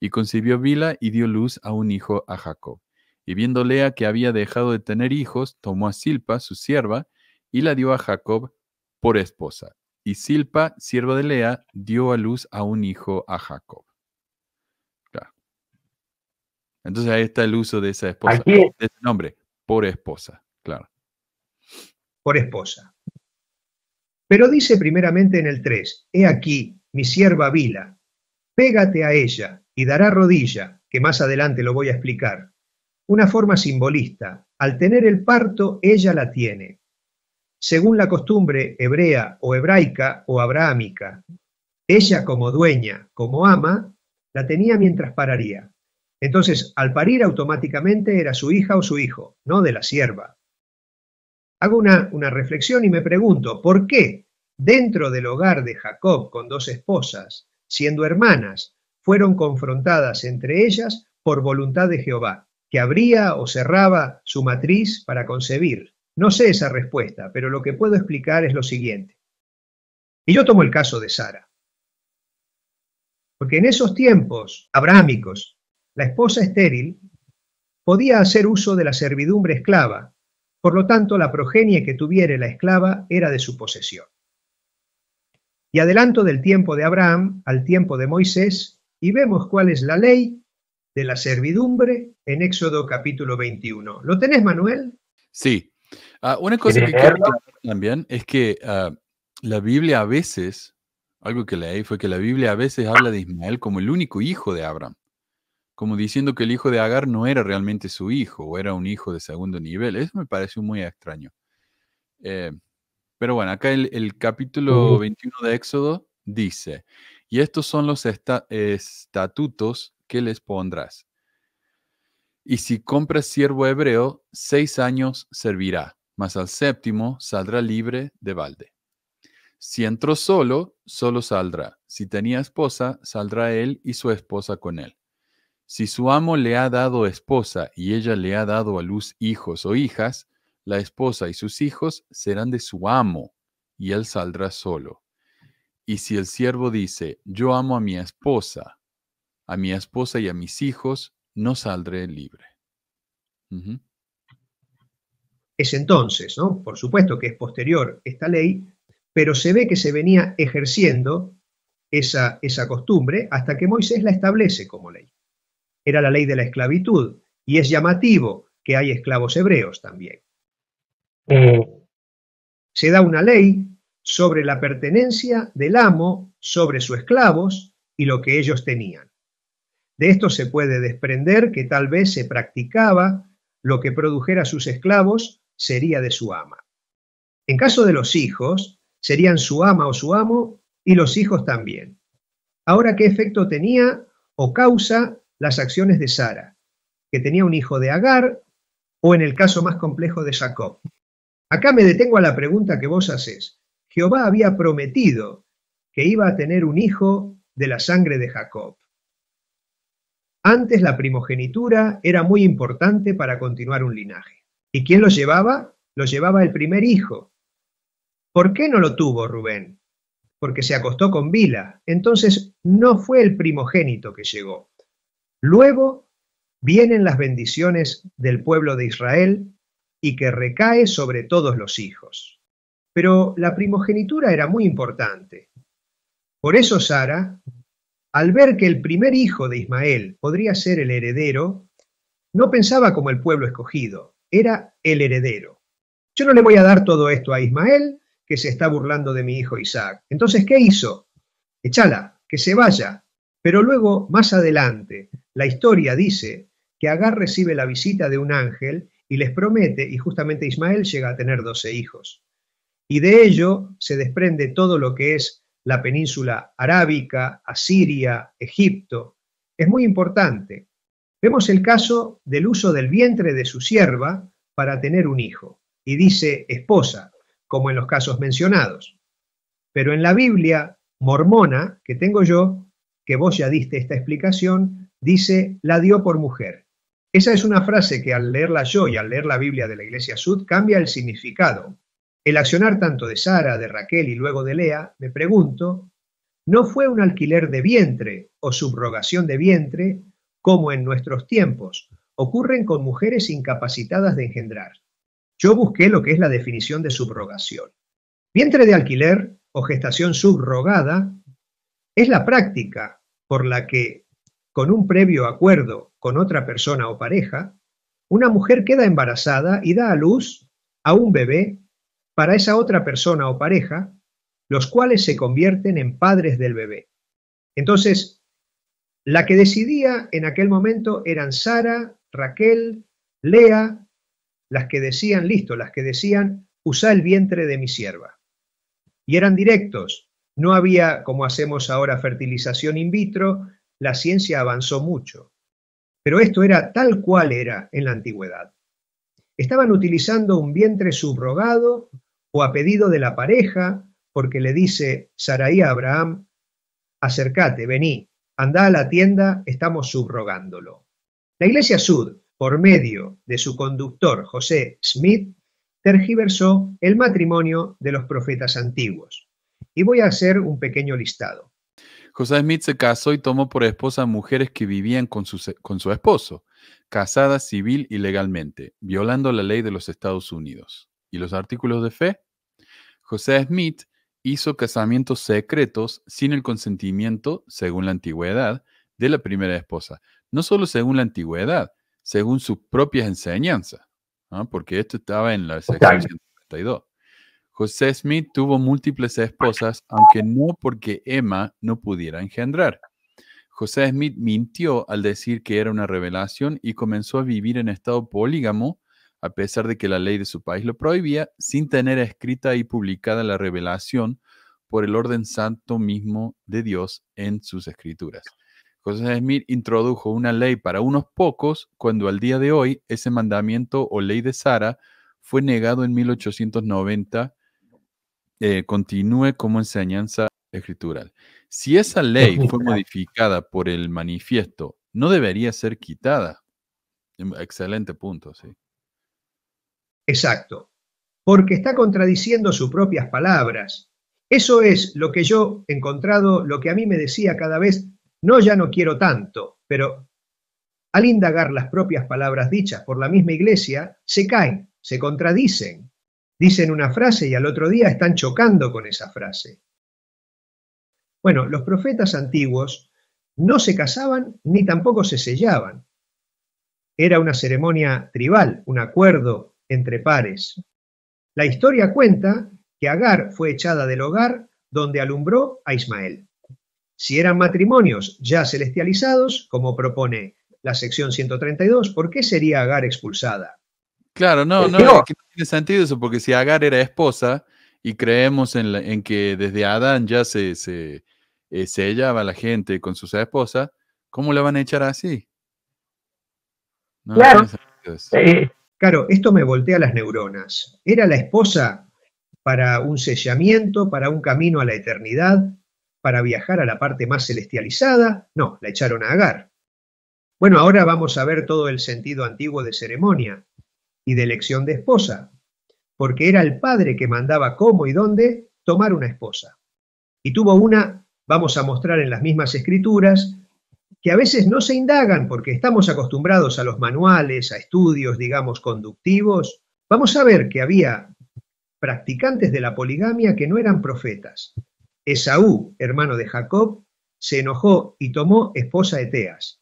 Y concibió Bila y dio luz a un hijo a Jacob. Y viendo Lea que había dejado de tener hijos, tomó a Silpa, su sierva, y la dio a Jacob por esposa. Y Silpa, sierva de Lea, dio a luz a un hijo a Jacob. Entonces ahí está el uso de esa esposa, de ese nombre, por esposa, claro. Por esposa. Pero dice primeramente en el 3, he aquí, mi sierva Vila, pégate a ella y dará rodilla, que más adelante lo voy a explicar. Una forma simbolista, al tener el parto ella la tiene, según la costumbre hebrea o hebraica o abrahámica. Ella como dueña, como ama, la tenía mientras pararía. Entonces, al parir automáticamente era su hija o su hijo, no de la sierva. Hago una, una reflexión y me pregunto, ¿por qué dentro del hogar de Jacob con dos esposas, siendo hermanas, fueron confrontadas entre ellas por voluntad de Jehová, que abría o cerraba su matriz para concebir. No sé esa respuesta, pero lo que puedo explicar es lo siguiente. Y yo tomo el caso de Sara. Porque en esos tiempos abrámicos, la esposa estéril podía hacer uso de la servidumbre esclava, por lo tanto la progenie que tuviera la esclava era de su posesión y adelanto del tiempo de Abraham al tiempo de Moisés, y vemos cuál es la ley de la servidumbre en Éxodo capítulo 21. ¿Lo tenés, Manuel? Sí. Ah, una cosa que quiero también es que ah, la Biblia a veces, algo que leí fue que la Biblia a veces habla de Ismael como el único hijo de Abraham, como diciendo que el hijo de Agar no era realmente su hijo o era un hijo de segundo nivel. Eso me parece muy extraño. Eh, pero bueno, acá el, capítulo 21 de Éxodo dice, y estos son los estatutos que les pondrás. Y si compras siervo hebreo, seis años servirá, mas al séptimo saldrá libre de balde. Si entró solo, solo saldrá. Si tenía esposa, saldrá él y su esposa con él. Si su amo le ha dado esposa y ella le ha dado a luz hijos o hijas, la esposa y sus hijos serán de su amo, y él saldrá solo. Y si el siervo dice, yo amo a mi esposa, a mi esposa y a mis hijos, no saldré libre. Es entonces, ¿no? Por supuesto que es posterior esta ley, pero se ve que se venía ejerciendo esa, esa costumbre hasta que Moisés la establece como ley. Era la ley de la esclavitud, y es llamativo que hay esclavos hebreos también. Eh, se da una ley sobre la pertenencia del amo sobre sus esclavos y lo que ellos tenían. De esto se puede desprender que tal vez se practicaba lo que produjera sus esclavos sería de su ama. En caso de los hijos, serían su ama o su amo y los hijos también. Ahora, ¿qué efecto tenía o causa las acciones de Sara, que tenía un hijo de Agar o en el caso más complejo de Jacob, Acá me detengo a la pregunta que vos haces. Jehová había prometido que iba a tener un hijo de la sangre de Jacob. Antes la primogenitura era muy importante para continuar un linaje. ¿Y quién lo llevaba? Lo llevaba el primer hijo. ¿Por qué no lo tuvo Rubén? Porque se acostó con Bila. Entonces no fue el primogénito que llegó. Luego vienen las bendiciones del pueblo de Israel y que recae sobre todos los hijos. Pero la primogenitura era muy importante. Por eso Sara, al ver que el primer hijo de Ismael podría ser el heredero, no pensaba como el pueblo escogido, era el heredero. Yo no le voy a dar todo esto a Ismael, que se está burlando de mi hijo Isaac. Entonces, ¿qué hizo? Echala, que se vaya. Pero luego, más adelante, la historia dice que Agar recibe la visita de un ángel y les promete, y justamente Ismael llega a tener 12 hijos. Y de ello se desprende todo lo que es la península arábica, Asiria, Egipto. Es muy importante. Vemos el caso del uso del vientre de su sierva para tener un hijo. Y dice esposa, como en los casos mencionados. Pero en la Biblia mormona que tengo yo, que vos ya diste esta explicación, dice la dio por mujer. Esa es una frase que al leerla yo y al leer la Biblia de la Iglesia Sud cambia el significado. El accionar tanto de Sara, de Raquel y luego de Lea, me pregunto, ¿no fue un alquiler de vientre o subrogación de vientre como en nuestros tiempos ocurren con mujeres incapacitadas de engendrar? Yo busqué lo que es la definición de subrogación. Vientre de alquiler o gestación subrogada es la práctica por la que con un previo acuerdo con otra persona o pareja, una mujer queda embarazada y da a luz a un bebé para esa otra persona o pareja, los cuales se convierten en padres del bebé. Entonces, la que decidía en aquel momento eran Sara, Raquel, Lea, las que decían, listo, las que decían, usa el vientre de mi sierva. Y eran directos, no había, como hacemos ahora, fertilización in vitro, la ciencia avanzó mucho. Pero esto era tal cual era en la antigüedad. Estaban utilizando un vientre subrogado o a pedido de la pareja, porque le dice Saraí a Abraham, acercate, vení, anda a la tienda, estamos subrogándolo. La Iglesia Sud, por medio de su conductor José Smith, tergiversó el matrimonio de los profetas antiguos. Y voy a hacer un pequeño listado. José Smith se casó y tomó por esposa mujeres que vivían con su, con su esposo, casadas civil y legalmente, violando la ley de los Estados Unidos. ¿Y los artículos de fe? José Smith hizo casamientos secretos sin el consentimiento, según la antigüedad, de la primera esposa. No solo según la antigüedad, según sus propias enseñanzas, porque esto estaba en la sección José Smith tuvo múltiples esposas, aunque no porque Emma no pudiera engendrar. José Smith mintió al decir que era una revelación y comenzó a vivir en estado polígamo, a pesar de que la ley de su país lo prohibía, sin tener escrita y publicada la revelación por el orden santo mismo de Dios en sus escrituras. José Smith introdujo una ley para unos pocos cuando al día de hoy ese mandamiento o ley de Sara fue negado en 1890 eh, continúe como enseñanza escritural. Si esa ley fue modificada por el manifiesto, no debería ser quitada. Em, excelente punto, sí. Exacto, porque está contradiciendo sus propias palabras. Eso es lo que yo he encontrado, lo que a mí me decía cada vez, no, ya no quiero tanto, pero al indagar las propias palabras dichas por la misma iglesia, se caen, se contradicen dicen una frase y al otro día están chocando con esa frase. Bueno, los profetas antiguos no se casaban ni tampoco se sellaban. Era una ceremonia tribal, un acuerdo entre pares. La historia cuenta que Agar fue echada del hogar donde alumbró a Ismael. Si eran matrimonios ya celestializados, como propone la sección 132, ¿por qué sería Agar expulsada? Claro, no, no, tiene sentido eso, porque si Agar era esposa y creemos en, que desde Adán ya se, se eh, sellaba la gente con sus esposas, ¿cómo la van a echar así? claro. claro, esto me voltea las neuronas. Era la esposa para un sellamiento, para un camino a la eternidad, para viajar a la parte más celestializada. No, la echaron a Agar. Bueno, ahora vamos a ver todo el sentido antiguo de ceremonia y de elección de esposa, porque era el padre que mandaba cómo y dónde tomar una esposa. Y tuvo una, vamos a mostrar en las mismas escrituras, que a veces no se indagan porque estamos acostumbrados a los manuales, a estudios, digamos, conductivos. Vamos a ver que había practicantes de la poligamia que no eran profetas. Esaú, hermano de Jacob, se enojó y tomó esposa Eteas.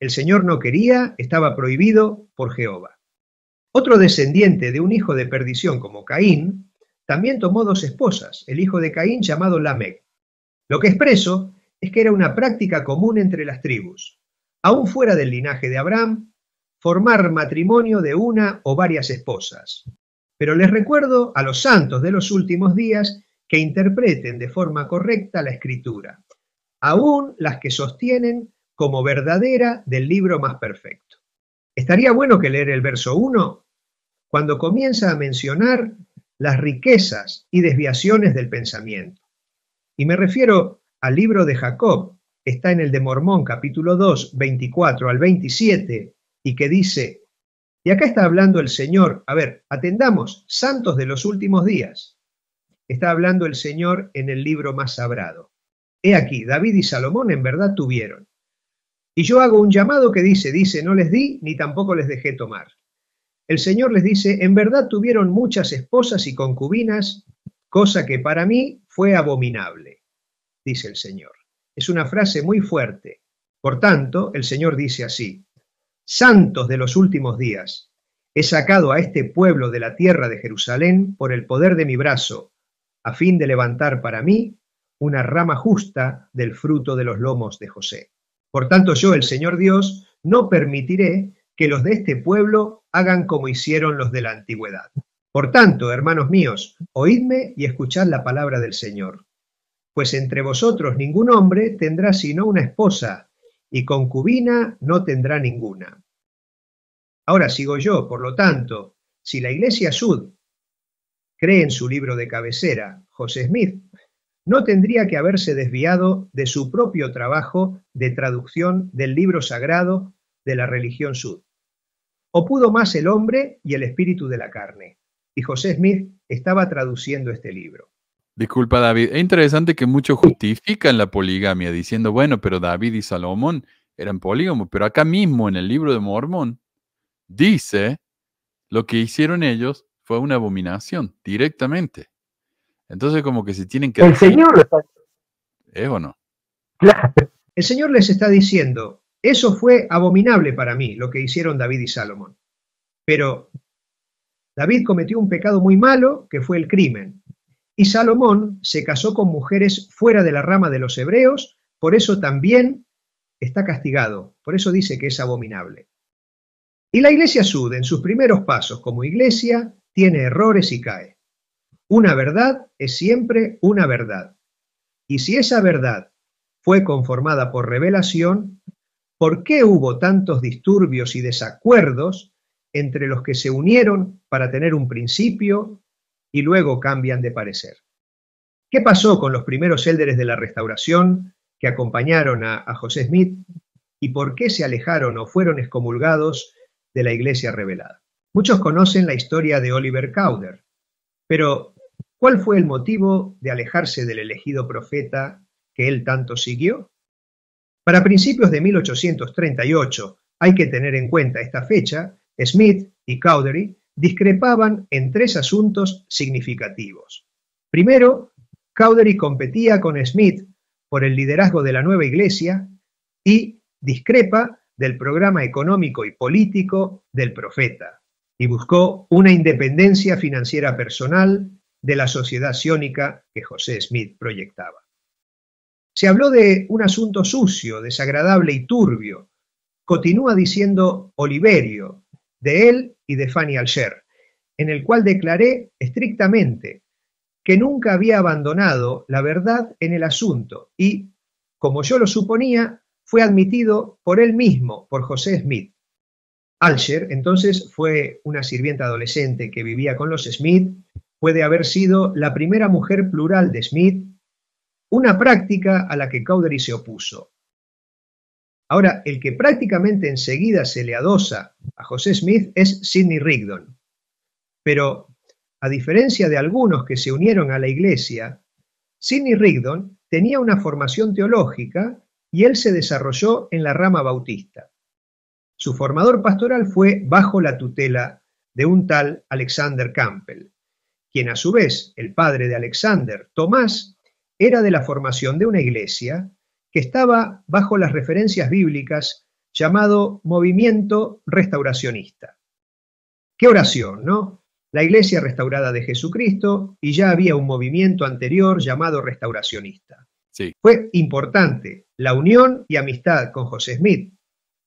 El Señor no quería, estaba prohibido por Jehová. Otro descendiente de un hijo de perdición como Caín, también tomó dos esposas, el hijo de Caín llamado Lamec. Lo que expreso es que era una práctica común entre las tribus, aún fuera del linaje de Abraham, formar matrimonio de una o varias esposas. Pero les recuerdo a los santos de los últimos días que interpreten de forma correcta la escritura, aún las que sostienen como verdadera del libro más perfecto. Estaría bueno que leer el verso 1 cuando comienza a mencionar las riquezas y desviaciones del pensamiento. Y me refiero al libro de Jacob, está en el de Mormón capítulo 2, 24 al 27, y que dice, y acá está hablando el Señor, a ver, atendamos, santos de los últimos días. Está hablando el Señor en el libro más sabrado, He aquí, David y Salomón en verdad tuvieron y yo hago un llamado que dice, dice, no les di ni tampoco les dejé tomar. El Señor les dice, en verdad tuvieron muchas esposas y concubinas, cosa que para mí fue abominable, dice el Señor. Es una frase muy fuerte. Por tanto, el Señor dice así, santos de los últimos días, he sacado a este pueblo de la tierra de Jerusalén por el poder de mi brazo, a fin de levantar para mí una rama justa del fruto de los lomos de José. Por tanto, yo, el Señor Dios, no permitiré que los de este pueblo hagan como hicieron los de la antigüedad. Por tanto, hermanos míos, oídme y escuchad la palabra del Señor. Pues entre vosotros ningún hombre tendrá sino una esposa, y concubina no tendrá ninguna. Ahora sigo yo, por lo tanto, si la Iglesia Sud cree en su libro de cabecera, José Smith, no tendría que haberse desviado de su propio trabajo de traducción del libro sagrado de la religión sud. O pudo más el hombre y el espíritu de la carne. Y José Smith estaba traduciendo este libro. Disculpa, David. Es interesante que muchos justifican la poligamia diciendo, bueno, pero David y Salomón eran polígamos. Pero acá mismo en el libro de Mormón dice lo que hicieron ellos fue una abominación directamente. Entonces, como que se tienen que. El Señor o no? El Señor les está diciendo: Eso fue abominable para mí, lo que hicieron David y Salomón. Pero David cometió un pecado muy malo, que fue el crimen. Y Salomón se casó con mujeres fuera de la rama de los hebreos, por eso también está castigado, por eso dice que es abominable. Y la Iglesia Sud, en sus primeros pasos como iglesia, tiene errores y cae. Una verdad es siempre una verdad. Y si esa verdad fue conformada por revelación, ¿por qué hubo tantos disturbios y desacuerdos entre los que se unieron para tener un principio y luego cambian de parecer? ¿Qué pasó con los primeros élderes de la restauración que acompañaron a, José Smith y por qué se alejaron o fueron excomulgados de la iglesia revelada? Muchos conocen la historia de Oliver Cowder, pero ¿Cuál fue el motivo de alejarse del elegido profeta que él tanto siguió? Para principios de 1838, hay que tener en cuenta esta fecha, Smith y Cowdery discrepaban en tres asuntos significativos. Primero, Cowdery competía con Smith por el liderazgo de la nueva iglesia y discrepa del programa económico y político del profeta, y buscó una independencia financiera personal de la sociedad sionica que José Smith proyectaba. Se habló de un asunto sucio, desagradable y turbio. Continúa diciendo Oliverio, de él y de Fanny Alger, en el cual declaré estrictamente que nunca había abandonado la verdad en el asunto y, como yo lo suponía, fue admitido por él mismo, por José Smith. Alger entonces fue una sirvienta adolescente que vivía con los Smith puede haber sido la primera mujer plural de Smith, una práctica a la que Cowdery se opuso. Ahora, el que prácticamente enseguida se le adosa a José Smith es Sidney Rigdon. Pero, a diferencia de algunos que se unieron a la Iglesia, Sidney Rigdon tenía una formación teológica y él se desarrolló en la rama bautista. Su formador pastoral fue bajo la tutela de un tal Alexander Campbell quien a su vez, el padre de Alexander, Tomás, era de la formación de una iglesia que estaba bajo las referencias bíblicas llamado movimiento restauracionista. Qué oración, ¿no? La iglesia restaurada de Jesucristo y ya había un movimiento anterior llamado restauracionista. Sí. Fue importante la unión y amistad con José Smith,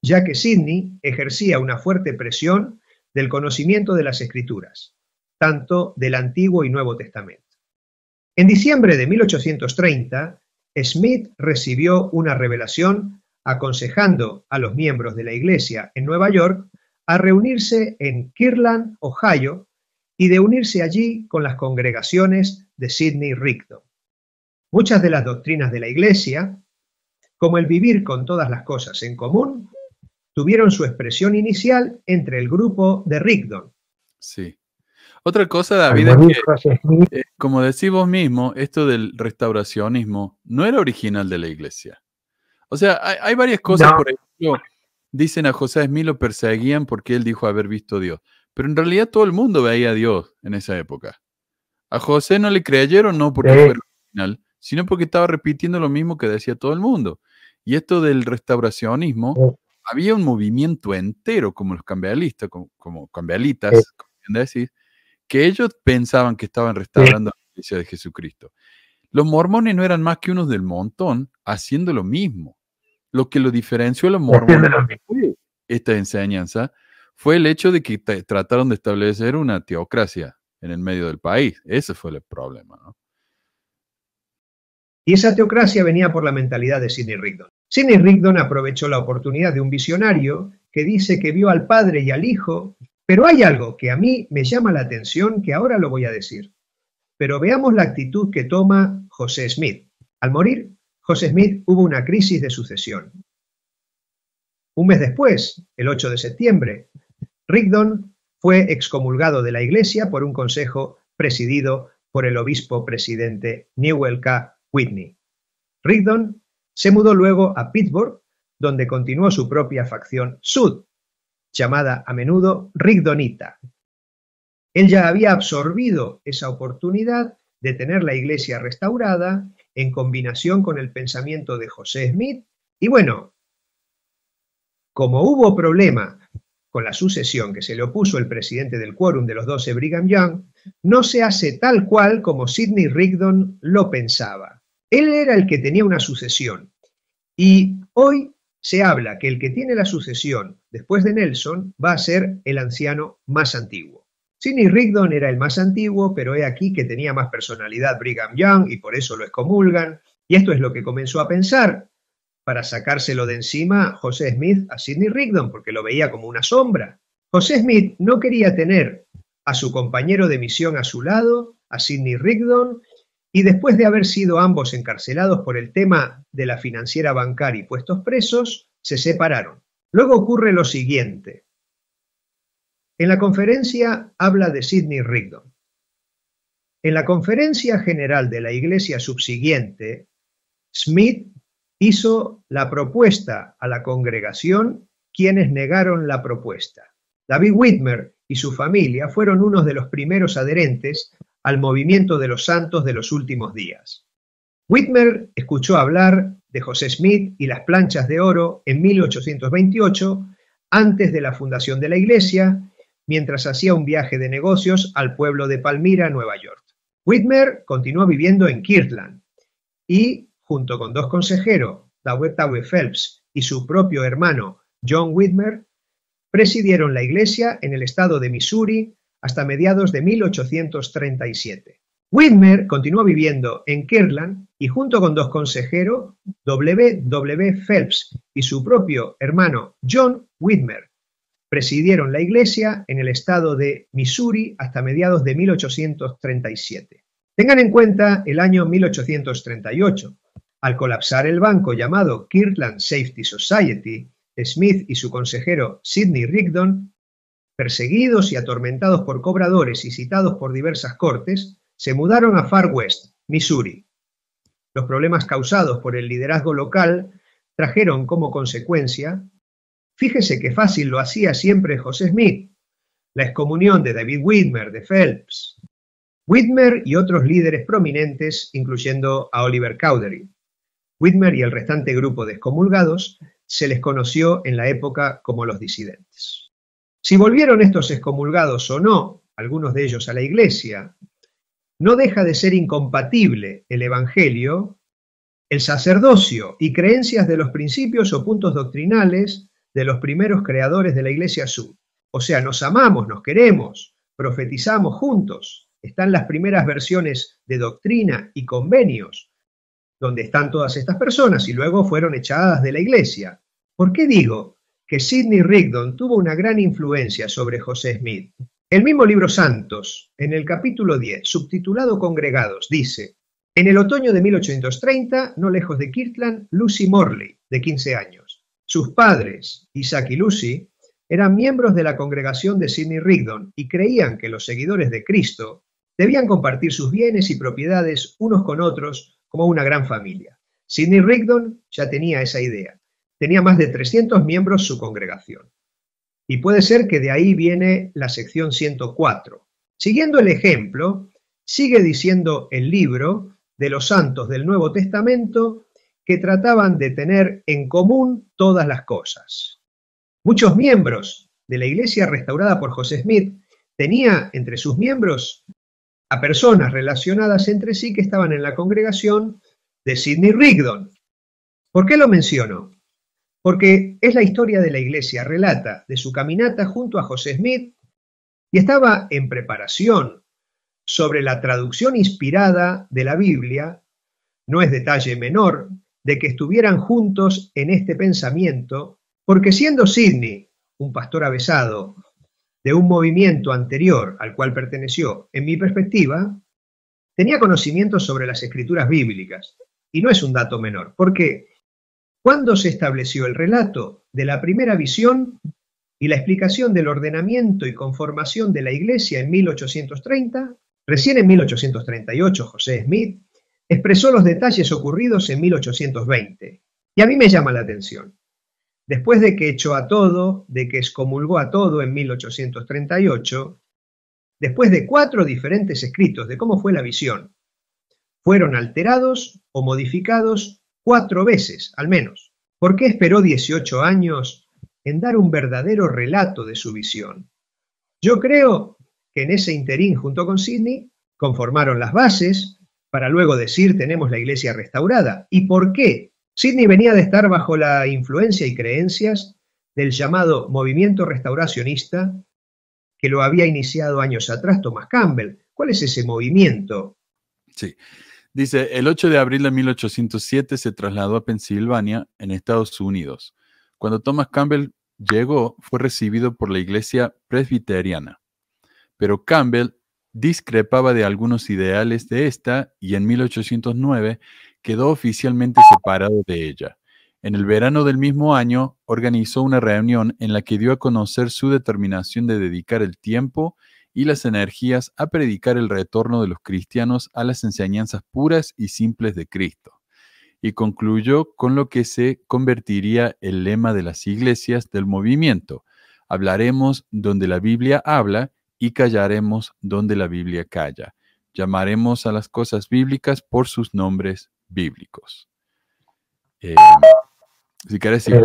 ya que Sidney ejercía una fuerte presión del conocimiento de las escrituras tanto del Antiguo y Nuevo Testamento. En diciembre de 1830, Smith recibió una revelación aconsejando a los miembros de la Iglesia en Nueva York a reunirse en Kirland, Ohio, y de unirse allí con las congregaciones de Sidney Rigdon. Muchas de las doctrinas de la Iglesia, como el vivir con todas las cosas en común, tuvieron su expresión inicial entre el grupo de Rigdon. Sí. Otra cosa, David, es que, eh, como decís vos mismo, esto del restauracionismo no era original de la iglesia. O sea, hay, varias cosas, por ejemplo, dicen a José Smith lo perseguían porque él dijo haber visto a Dios. Pero en realidad todo el mundo veía a Dios en esa época. A José no le creyeron, no porque fuera original, sino porque estaba repitiendo lo mismo que decía todo el mundo. Y esto del restauracionismo, había un movimiento entero, como los cambialistas, como, cambialitas, como decís, que ellos pensaban que estaban restaurando la iglesia de Jesucristo. Los mormones no eran más que unos del montón haciendo lo mismo. Lo que lo diferenció a los mormones esta enseñanza fue el hecho de que trataron de establecer una teocracia en el medio del país. Ese fue el problema. Y esa teocracia venía por la mentalidad de Sidney Rigdon. Sidney Rigdon aprovechó la oportunidad de un visionario que dice que vio al Padre y al Hijo pero hay algo que a mí me llama la atención que ahora lo voy a decir. Pero veamos la actitud que toma José Smith. Al morir, José Smith hubo una crisis de sucesión. Un mes después, el 8 de septiembre, Rigdon fue excomulgado de la Iglesia por un consejo presidido por el obispo presidente Newell K. Whitney. Rigdon se mudó luego a Pittsburgh, donde continuó su propia facción Sud, llamada a menudo Rigdonita. Él ya había absorbido esa oportunidad de tener la iglesia restaurada en combinación con el pensamiento de José Smith y bueno, como hubo problema con la sucesión que se le opuso el presidente del quórum de los 12 Brigham Young, no se hace tal cual como Sidney Rigdon lo pensaba. Él era el que tenía una sucesión y hoy se habla que el que tiene la sucesión después de Nelson va a ser el anciano más antiguo. Sidney Rigdon era el más antiguo, pero he aquí que tenía más personalidad Brigham Young y por eso lo excomulgan. Y esto es lo que comenzó a pensar para sacárselo de encima José Smith a Sidney Rigdon, porque lo veía como una sombra. José Smith no quería tener a su compañero de misión a su lado, a Sidney Rigdon, y después de haber sido ambos encarcelados por el tema de la financiera bancaria y puestos presos, se separaron. Luego ocurre lo siguiente. En la conferencia habla de Sidney Rigdon. En la conferencia general de la Iglesia subsiguiente, Smith hizo la propuesta a la congregación, quienes negaron la propuesta. David Whitmer y su familia fueron unos de los primeros adherentes al movimiento de los santos de los últimos días. Whitmer escuchó hablar de José Smith y las planchas de oro en 1828, antes de la fundación de la iglesia, mientras hacía un viaje de negocios al pueblo de Palmira, Nueva York. Whitmer continuó viviendo en Kirtland y, junto con dos consejeros, Dawet Phelps y su propio hermano John Whitmer, presidieron la iglesia en el estado de Missouri hasta mediados de 1837. Whitmer continuó viviendo en Kirtland y junto con dos consejeros, W. W. Phelps y su propio hermano John Whitmer, presidieron la iglesia en el estado de Missouri hasta mediados de 1837. Tengan en cuenta el año 1838. Al colapsar el banco llamado Kirtland Safety Society, Smith y su consejero Sidney Rigdon Perseguidos y atormentados por cobradores y citados por diversas cortes, se mudaron a Far West, Missouri. Los problemas causados por el liderazgo local trajeron como consecuencia, fíjese qué fácil lo hacía siempre José Smith, la excomunión de David Whitmer, de Phelps, Whitmer y otros líderes prominentes, incluyendo a Oliver Cowdery. Whitmer y el restante grupo de excomulgados se les conoció en la época como los disidentes. Si volvieron estos excomulgados o no, algunos de ellos a la iglesia, no deja de ser incompatible el Evangelio, el sacerdocio y creencias de los principios o puntos doctrinales de los primeros creadores de la Iglesia Sur. O sea, nos amamos, nos queremos, profetizamos juntos. Están las primeras versiones de doctrina y convenios, donde están todas estas personas y luego fueron echadas de la Iglesia. ¿Por qué digo que Sidney Rigdon tuvo una gran influencia sobre José Smith. El mismo libro Santos, en el capítulo 10, subtitulado Congregados, dice, En el otoño de 1830, no lejos de Kirtland, Lucy Morley, de 15 años. Sus padres, Isaac y Lucy, eran miembros de la congregación de Sidney Rigdon y creían que los seguidores de Cristo debían compartir sus bienes y propiedades unos con otros como una gran familia. Sidney Rigdon ya tenía esa idea tenía más de 300 miembros su congregación. Y puede ser que de ahí viene la sección 104. Siguiendo el ejemplo, sigue diciendo el libro de los santos del Nuevo Testamento que trataban de tener en común todas las cosas. Muchos miembros de la iglesia restaurada por José Smith tenía entre sus miembros a personas relacionadas entre sí que estaban en la congregación de Sidney Rigdon. ¿Por qué lo menciono? porque es la historia de la iglesia, relata de su caminata junto a José Smith y estaba en preparación sobre la traducción inspirada de la Biblia, no es detalle menor de que estuvieran juntos en este pensamiento, porque siendo Sidney un pastor avesado de un movimiento anterior al cual perteneció, en mi perspectiva, tenía conocimientos sobre las escrituras bíblicas. Y no es un dato menor, porque ¿Cuándo se estableció el relato de la primera visión y la explicación del ordenamiento y conformación de la Iglesia en 1830? Recién en 1838 José Smith expresó los detalles ocurridos en 1820. Y a mí me llama la atención. Después de que echó a todo, de que excomulgó a todo en 1838, después de cuatro diferentes escritos de cómo fue la visión, fueron alterados o modificados cuatro veces al menos. ¿Por qué esperó 18 años en dar un verdadero relato de su visión? Yo creo que en ese interín junto con Sidney conformaron las bases para luego decir tenemos la iglesia restaurada. ¿Y por qué? Sidney venía de estar bajo la influencia y creencias del llamado movimiento restauracionista que lo había iniciado años atrás Thomas Campbell. ¿Cuál es ese movimiento? Sí, Dice, el 8 de abril de 1807 se trasladó a Pensilvania, en Estados Unidos. Cuando Thomas Campbell llegó, fue recibido por la iglesia presbiteriana. Pero Campbell discrepaba de algunos ideales de esta y en 1809 quedó oficialmente separado de ella. En el verano del mismo año organizó una reunión en la que dio a conocer su determinación de dedicar el tiempo y las energías a predicar el retorno de los cristianos a las enseñanzas puras y simples de Cristo. Y concluyó con lo que se convertiría el lema de las iglesias del movimiento. Hablaremos donde la Biblia habla y callaremos donde la Biblia calla. Llamaremos a las cosas bíblicas por sus nombres bíblicos. Em, si quieres, eh.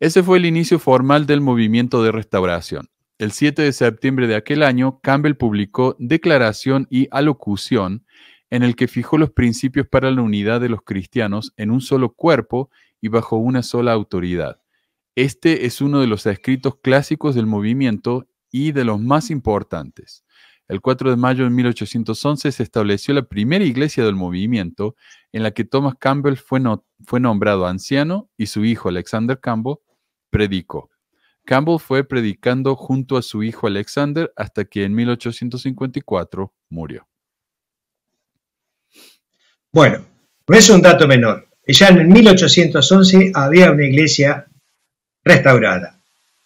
Ese fue el inicio formal del movimiento de restauración. El 7 de septiembre de aquel año, Campbell publicó Declaración y Alocución, en el que fijó los principios para la unidad de los cristianos en un solo cuerpo y bajo una sola autoridad. Este es uno de los escritos clásicos del movimiento y de los más importantes. El 4 de mayo de 1811 se estableció la primera iglesia del movimiento en la que Thomas Campbell fue, fue nombrado anciano y su hijo Alexander Campbell predicó. Campbell fue predicando junto a su hijo Alexander hasta que en 1854 murió. Bueno, no es un dato menor. Ya en 1811 había una iglesia restaurada,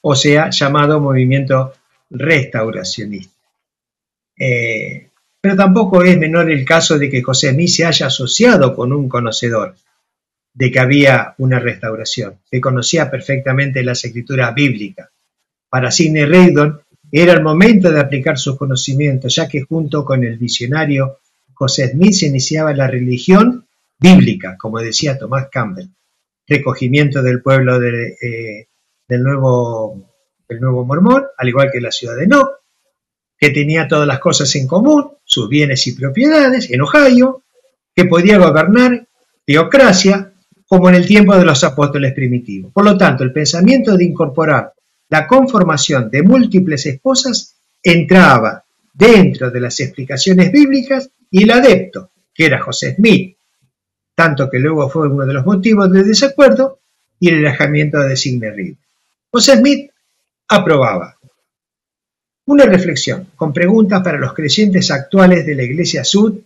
o sea, llamado movimiento restauracionista. Eh, pero tampoco es menor el caso de que José Mí se haya asociado con un conocedor, de que había una restauración, que conocía perfectamente las escrituras bíblicas. Para Sidney Reydon era el momento de aplicar sus conocimientos, ya que junto con el visionario José Smith se iniciaba la religión bíblica, como decía Tomás Campbell, recogimiento del pueblo eh, del, nuevo, del nuevo mormón, al igual que la ciudad de No, que tenía todas las cosas en común, sus bienes y propiedades, en Ohio, que podía gobernar teocracia, como en el tiempo de los apóstoles primitivos. Por lo tanto, el pensamiento de incorporar la conformación de múltiples esposas entraba dentro de las explicaciones bíblicas y el adepto, que era José Smith, tanto que luego fue uno de los motivos de desacuerdo y el alejamiento de Sidney Reed. José Smith aprobaba. Una reflexión con preguntas para los creyentes actuales de la Iglesia Sud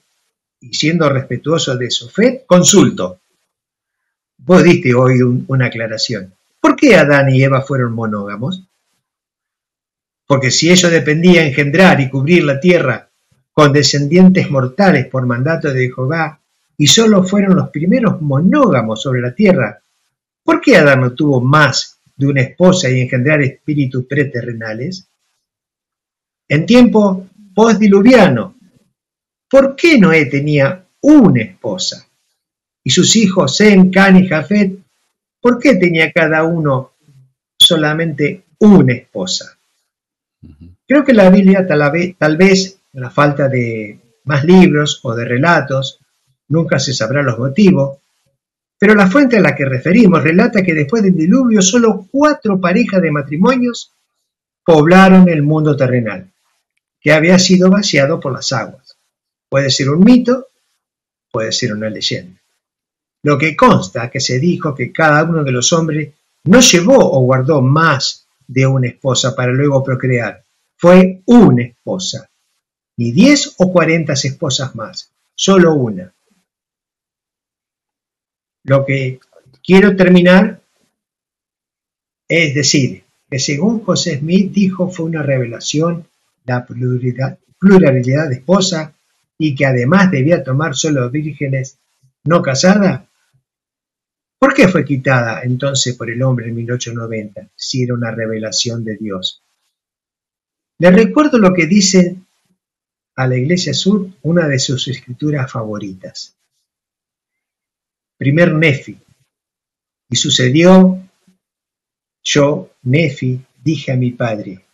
y siendo respetuoso de su fe, consulto Vos diste hoy una aclaración. ¿Por qué Adán y Eva fueron monógamos? Porque si ellos dependía engendrar y cubrir la tierra con descendientes mortales por mandato de Jehová, y solo fueron los primeros monógamos sobre la tierra, ¿por qué Adán no tuvo más de una esposa y engendrar espíritus preterrenales? En tiempo postdiluviano, ¿por qué Noé tenía una esposa? y sus hijos Sem, Can y Jafet, ¿por qué tenía cada uno solamente una esposa? Creo que la Biblia tal vez, tal vez la falta de más libros o de relatos, nunca se sabrán los motivos, pero la fuente a la que referimos relata que después del diluvio solo cuatro parejas de matrimonios poblaron el mundo terrenal, que había sido vaciado por las aguas. Puede ser un mito, puede ser una leyenda. Lo que consta que se dijo que cada uno de los hombres no llevó o guardó más de una esposa para luego procrear. Fue una esposa. Ni diez o 40 esposas más, solo una. Lo que quiero terminar es decir que según José Smith dijo fue una revelación la pluralidad, de esposas y que además debía tomar solo vírgenes no casadas ¿Por qué fue quitada entonces por el hombre en 1890 si era una revelación de Dios? Les recuerdo lo que dice a la Iglesia Sur una de sus escrituras favoritas. Primer Nefi. Y sucedió, yo, Nefi, dije a mi padre,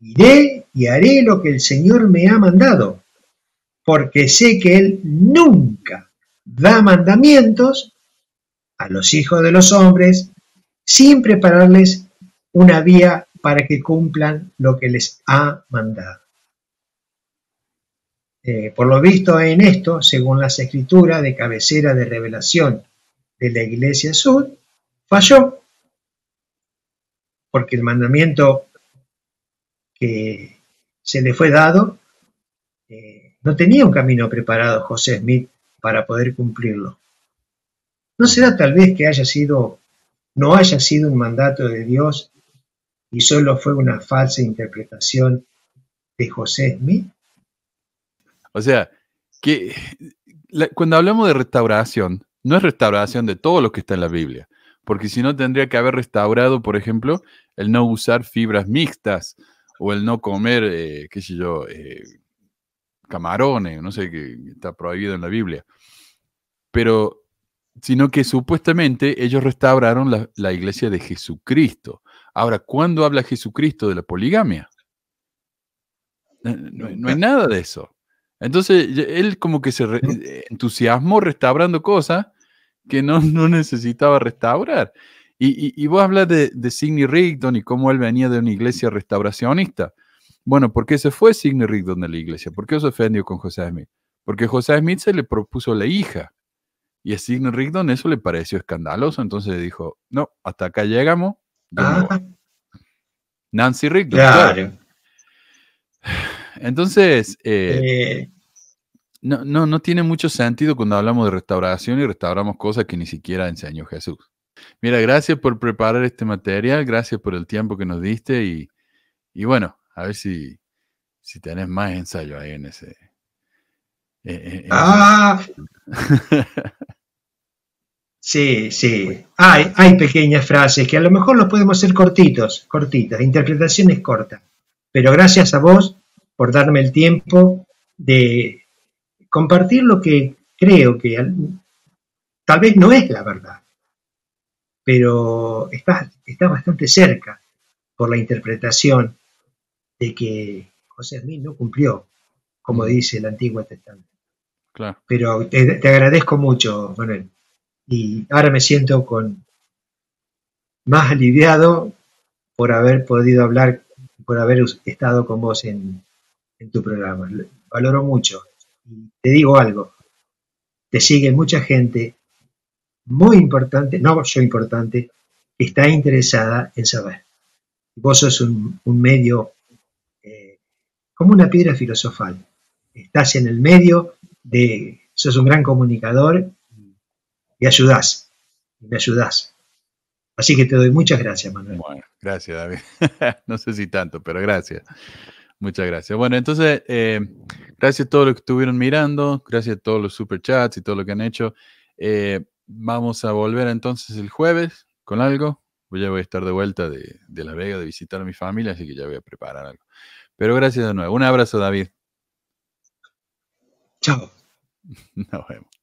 iré y haré lo que el Señor me ha mandado, porque sé que Él nunca da mandamientos a los hijos de los hombres sin prepararles una vía para que cumplan lo que les ha mandado. Eh, por lo visto en esto, según las escrituras de cabecera de revelación de la Iglesia sur, falló, porque el mandamiento que se le fue dado eh, no tenía un camino preparado José Smith para poder cumplirlo. ¿No será tal vez que haya sido, no haya sido un mandato de Dios y solo fue una falsa interpretación de José Smith? O sea, que cuando hablamos de restauración, no es restauración de todo lo que está en la Biblia, porque si no tendría que haber restaurado, por ejemplo, el no usar fibras mixtas o el no comer, eh, qué sé yo, eh, camarones, no sé, qué está prohibido en la Biblia. Pero sino que supuestamente ellos restauraron la, iglesia de Jesucristo. Ahora, ¿cuándo habla Jesucristo de la poligamia? No, hay nada de eso. Entonces, él como que se eh, entusiasmó restaurando cosas que no, necesitaba restaurar. Y, vos hablas de, de Sidney Rigdon y cómo él venía de una iglesia restauracionista. Bueno, ¿por qué se fue Sidney Rigdon de la iglesia? ¿Por qué se ofendió con José Smith? Porque José Smith se le propuso la hija. Y a Signor Rigdon eso le pareció escandaloso, entonces dijo, no, hasta acá llegamos. Ah. Nancy Rigdon. Entonces, eh, eh. No, no, tiene mucho sentido cuando hablamos de restauración y restauramos cosas que ni siquiera enseñó Jesús. Mira, gracias por preparar este material, gracias por el tiempo que nos diste y, bueno, a ver si, si tenés más ensayo ahí en ese. ah, Sí, sí. Hay, hay pequeñas frases que a lo mejor los podemos hacer cortitos, cortitas, interpretaciones cortas. Pero gracias a vos por darme el tiempo de compartir lo que creo que tal vez no es la verdad, pero está, está bastante cerca por la interpretación de que José Hermín no cumplió, como dice el Antiguo Testamento. Claro. Pero te, te agradezco mucho, Manuel y ahora me siento con más aliviado por haber podido hablar, por haber estado con vos en, en tu programa. valoro mucho. Y te digo algo, te sigue mucha gente muy importante, no yo importante, que está interesada en saber. Vos sos un, medio eh, como una piedra filosofal. Estás en el medio de, sos un gran comunicador me ayudás, me ayudás. Así que te doy muchas gracias, Manuel. gracias, David. no sé si tanto, pero gracias. Muchas gracias. Bueno, entonces, eh, gracias a todos los que estuvieron mirando, gracias a todos los superchats y todo lo que han hecho. Eh, vamos a volver entonces el jueves con algo. ya voy a estar de vuelta de, La Vega, de visitar a mi familia, así que ya voy a preparar algo. Pero gracias de nuevo. Un abrazo, David. Chao. Nos vemos.